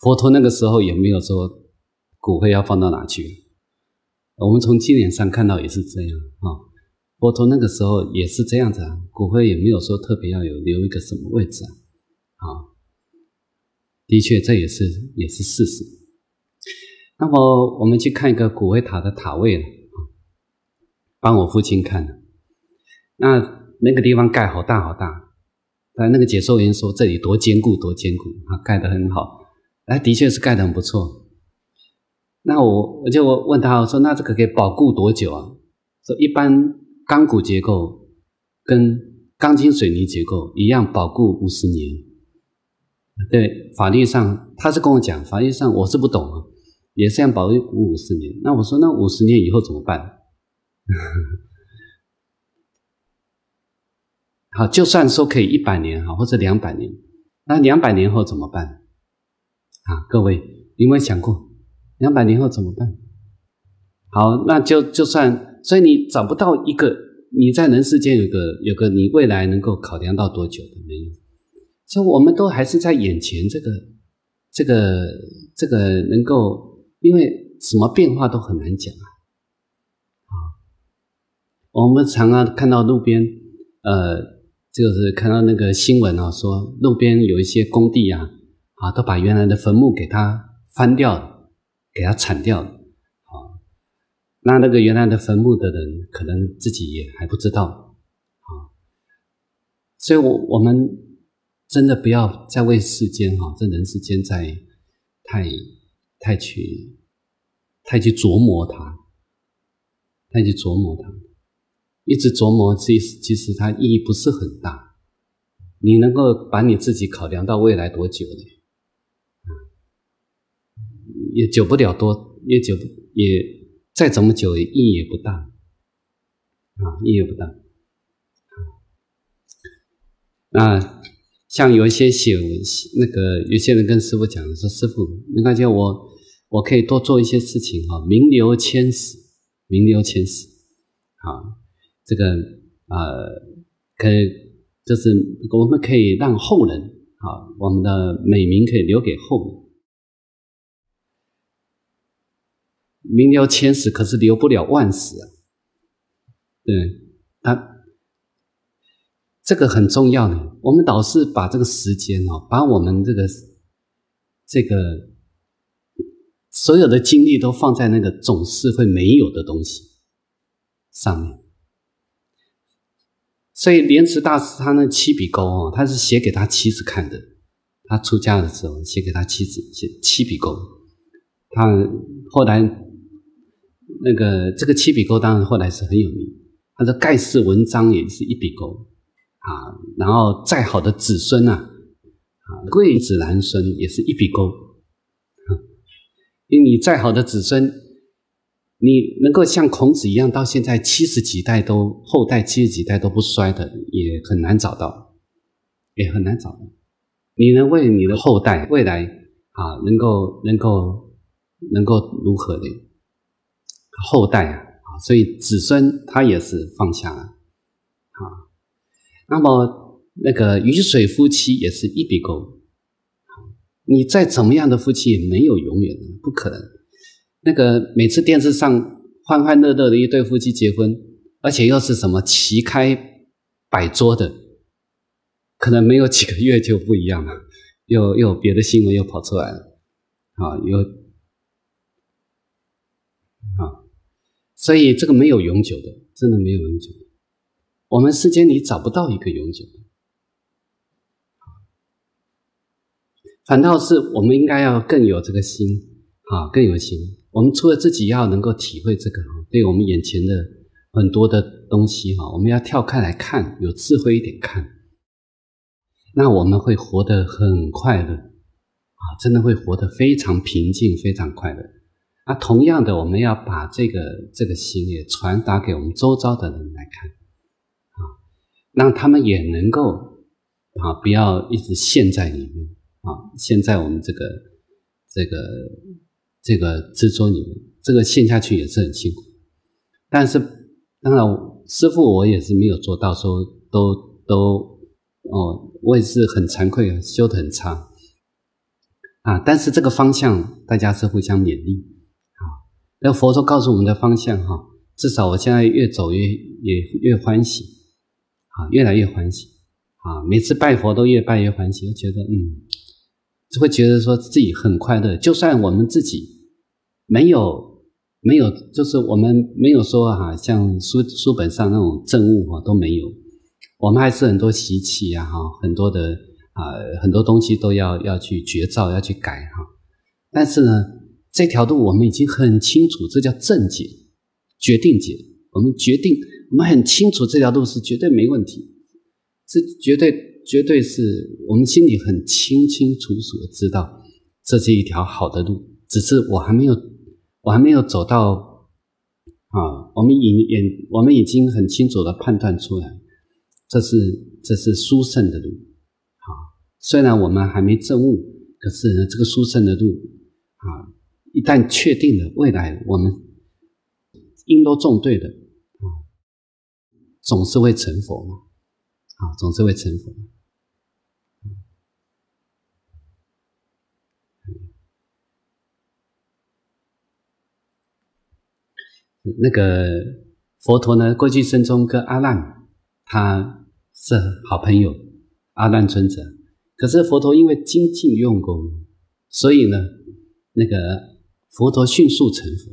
佛陀那个时候也没有说骨灰要放到哪去。我们从纪念上看到也是这样啊。佛陀那个时候也是这样子啊，骨灰也没有说特别要有留一个什么位置啊。啊，的确这也是也是事实。那么我们去看一个骨灰塔的塔位了帮我父亲看的。那那个地方盖好大好大。但那个解说员说这里多坚固，多坚固，啊，盖得很好。哎，的确是盖得很不错。那我，就我问他我说，那这个以保固多久啊？说一般钢骨结构跟钢筋水泥结构一样，保固五十年。对，法律上他是跟我讲，法律上我是不懂啊，也是要保固五十年。那我说，那五十年以后怎么办？好，就算说可以一百年好，或者两百年，那两百年后怎么办？啊，各位，有没有想过两百年后怎么办？好，那就就算，所以你找不到一个你在人世间有个有个你未来能够考量到多久的没有，所以我们都还是在眼前这个这个这个能够，因为什么变化都很难讲啊，啊，我们常常看到路边呃。就是看到那个新闻啊，说路边有一些工地啊，啊，都把原来的坟墓给它翻掉，给它铲掉，啊，那那个原来的坟墓的人可能自己也还不知道，啊，所以，我我们真的不要再为世间哈，这人世间在太太去太去琢磨它，太去琢磨它。一直琢磨，其实其实它意义不是很大。你能够把你自己考量到未来多久呢？也久不了多，也久不也再怎么久意义也不大，啊，意义不大。那像有一些写那个有些人跟师傅讲说：“师傅，你看一我，我可以多做一些事情哈，名留千史，名留千史，啊。”这个啊，可以就是我们可以让后人啊，我们的美名可以留给后人，名留千史，可是留不了万史啊。对，他这个很重要的，我们导是把这个时间哦，把我们这个这个所有的精力都放在那个总是会没有的东西上面。所以，莲池大师他那七笔勾啊，他是写给他妻子看的。他出家的时候写给他妻子写七笔勾。他后来那个这个七笔勾，当然后来是很有名。他的盖世文章也是一笔勾啊。然后再好的子孙啊，啊，贵子男孙也是一笔勾。因为你再好的子孙。你能够像孔子一样，到现在七十几代都后代七十几代都不衰的，也很难找到，也很难找到。你能为你的后代未来啊，能够能够能够如何的后代啊啊？所以子孙他也是放下啊。那么那个雨水夫妻也是一笔勾。你再怎么样的夫妻，也没有永远的，不可能。那个每次电视上欢欢乐乐的一对夫妻结婚，而且又是什么齐开摆桌的，可能没有几个月就不一样了，又又别的新闻又跑出来了，啊，又啊，所以这个没有永久的，真的没有永久，的，我们世间里找不到一个永久，的。反倒是我们应该要更有这个心啊，更有心。我们除了自己要能够体会这个对我们眼前的很多的东西哈，我们要跳开来看，有智慧一点看，那我们会活得很快乐啊，真的会活得非常平静、非常快乐。啊，同样的，我们要把这个这个心也传达给我们周遭的人来看啊，让他们也能够啊，不要一直陷在里面啊，陷在我们这个这个。这个资助你们，这个陷下去也是很辛苦，但是当然师傅我也是没有做到，说都都哦，我也是很惭愧，修的很差啊。但是这个方向大家是互相勉励啊。那佛陀告诉我们的方向哈，至少我现在越走越也越欢喜啊，越来越欢喜啊，每次拜佛都越拜越欢喜，觉得嗯。就会觉得说自己很快乐，就算我们自己没有没有，就是我们没有说哈，像书书本上那种证物哈都没有，我们还是很多习气呀哈，很多的啊，很多东西都要要去绝造，要去改哈。但是呢，这条路我们已经很清楚，这叫正解决定解。我们决定，我们很清楚这条路是绝对没问题，是绝对。绝对是我们心里很清清楚楚的知道，这是一条好的路。只是我还没有，我还没有走到啊。我们已也我们已经很清楚的判断出来，这是这是殊胜的路。啊，虽然我们还没证悟，可是呢，这个殊胜的路啊，一旦确定了，未来我们因都种对的啊，总是会成佛嘛。啊，总是会成佛。那个佛陀呢，过去生中跟阿难他是好朋友，阿难尊者。可是佛陀因为精进用功，所以呢，那个佛陀迅速成佛。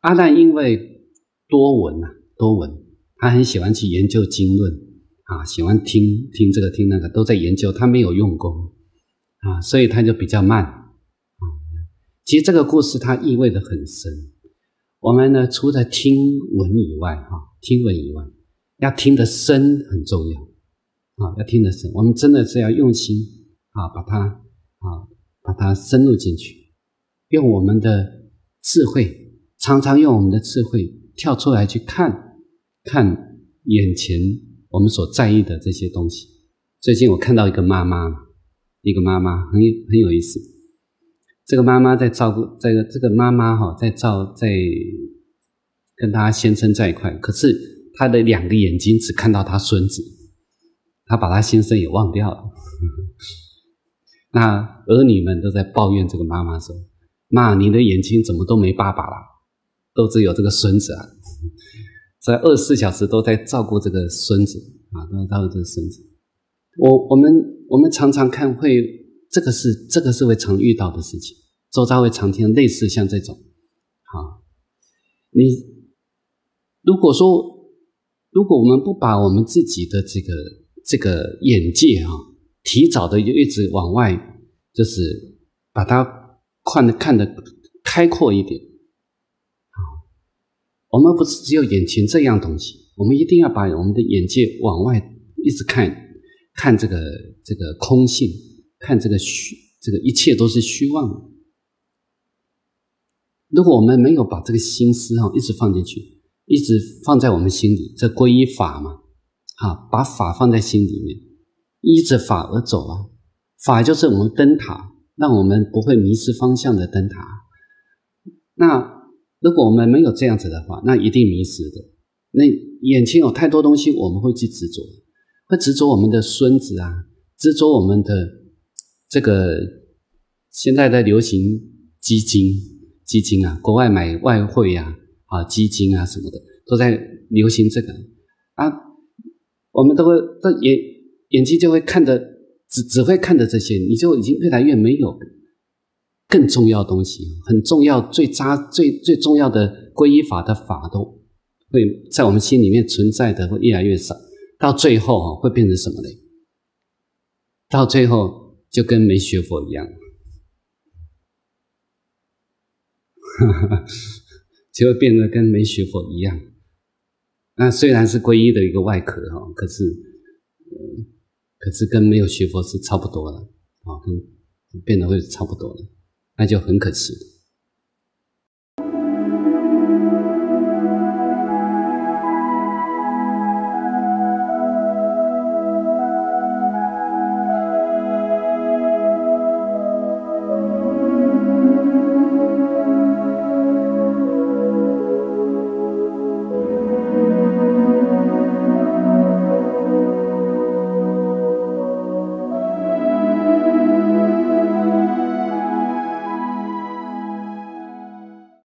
阿难因为多闻呐，多闻，他很喜欢去研究经论啊，喜欢听听这个听那个，都在研究，他没有用功啊，所以他就比较慢啊。其实这个故事它意味的很深。我们呢，除了听闻以外，哈，听闻以外，要听得深很重要，啊，要听得深。我们真的是要用心，啊，把它，啊，把它深入进去，用我们的智慧，常常用我们的智慧跳出来去看，看眼前我们所在意的这些东西。最近我看到一个妈妈，一个妈妈很很有意思。这个妈妈在照顾这个这个妈妈哈，在照在跟她先生在一块，可是她的两个眼睛只看到她孙子，她把她先生也忘掉了。那儿女们都在抱怨这个妈妈说：“妈，你的眼睛怎么都没爸爸了，都只有这个孙子啊，在二十四小时都在照顾这个孙子啊，都照顾这个孙子。”我我们我们常常看会这个是这个是会常遇到的事情，周遭会常听类似像这种，好，你如果说如果我们不把我们自己的这个这个眼界啊，提早的就一直往外，就是把它看的看的开阔一点，我们不是只有眼前这样东西，我们一定要把我们的眼界往外一直看，看这个这个空性。看这个虚，这个一切都是虚妄如果我们没有把这个心思哈一直放进去，一直放在我们心里，这皈依法嘛，啊，把法放在心里面，依着法而走啊，法就是我们灯塔，让我们不会迷失方向的灯塔。那如果我们没有这样子的话，那一定迷失的。那眼前有太多东西，我们会去执着，会执着我们的孙子啊，执着我们的。这个现在在流行基金，基金啊，国外买外汇呀，啊，基金啊什么的都在流行这个啊，我们都会都眼眼睛就会看着，只只会看着这些，你就已经越来越没有更重要东西，很重要、最扎、最最重要的皈依法的法都会在我们心里面存在的会越来越少，到最后啊，会变成什么嘞？到最后。就跟没学佛一样，就会变得跟没学佛一样。那虽然是皈依的一个外壳哈，可是，呃，可是跟没有学佛是差不多的啊，跟变得会差不多的，那就很可惜。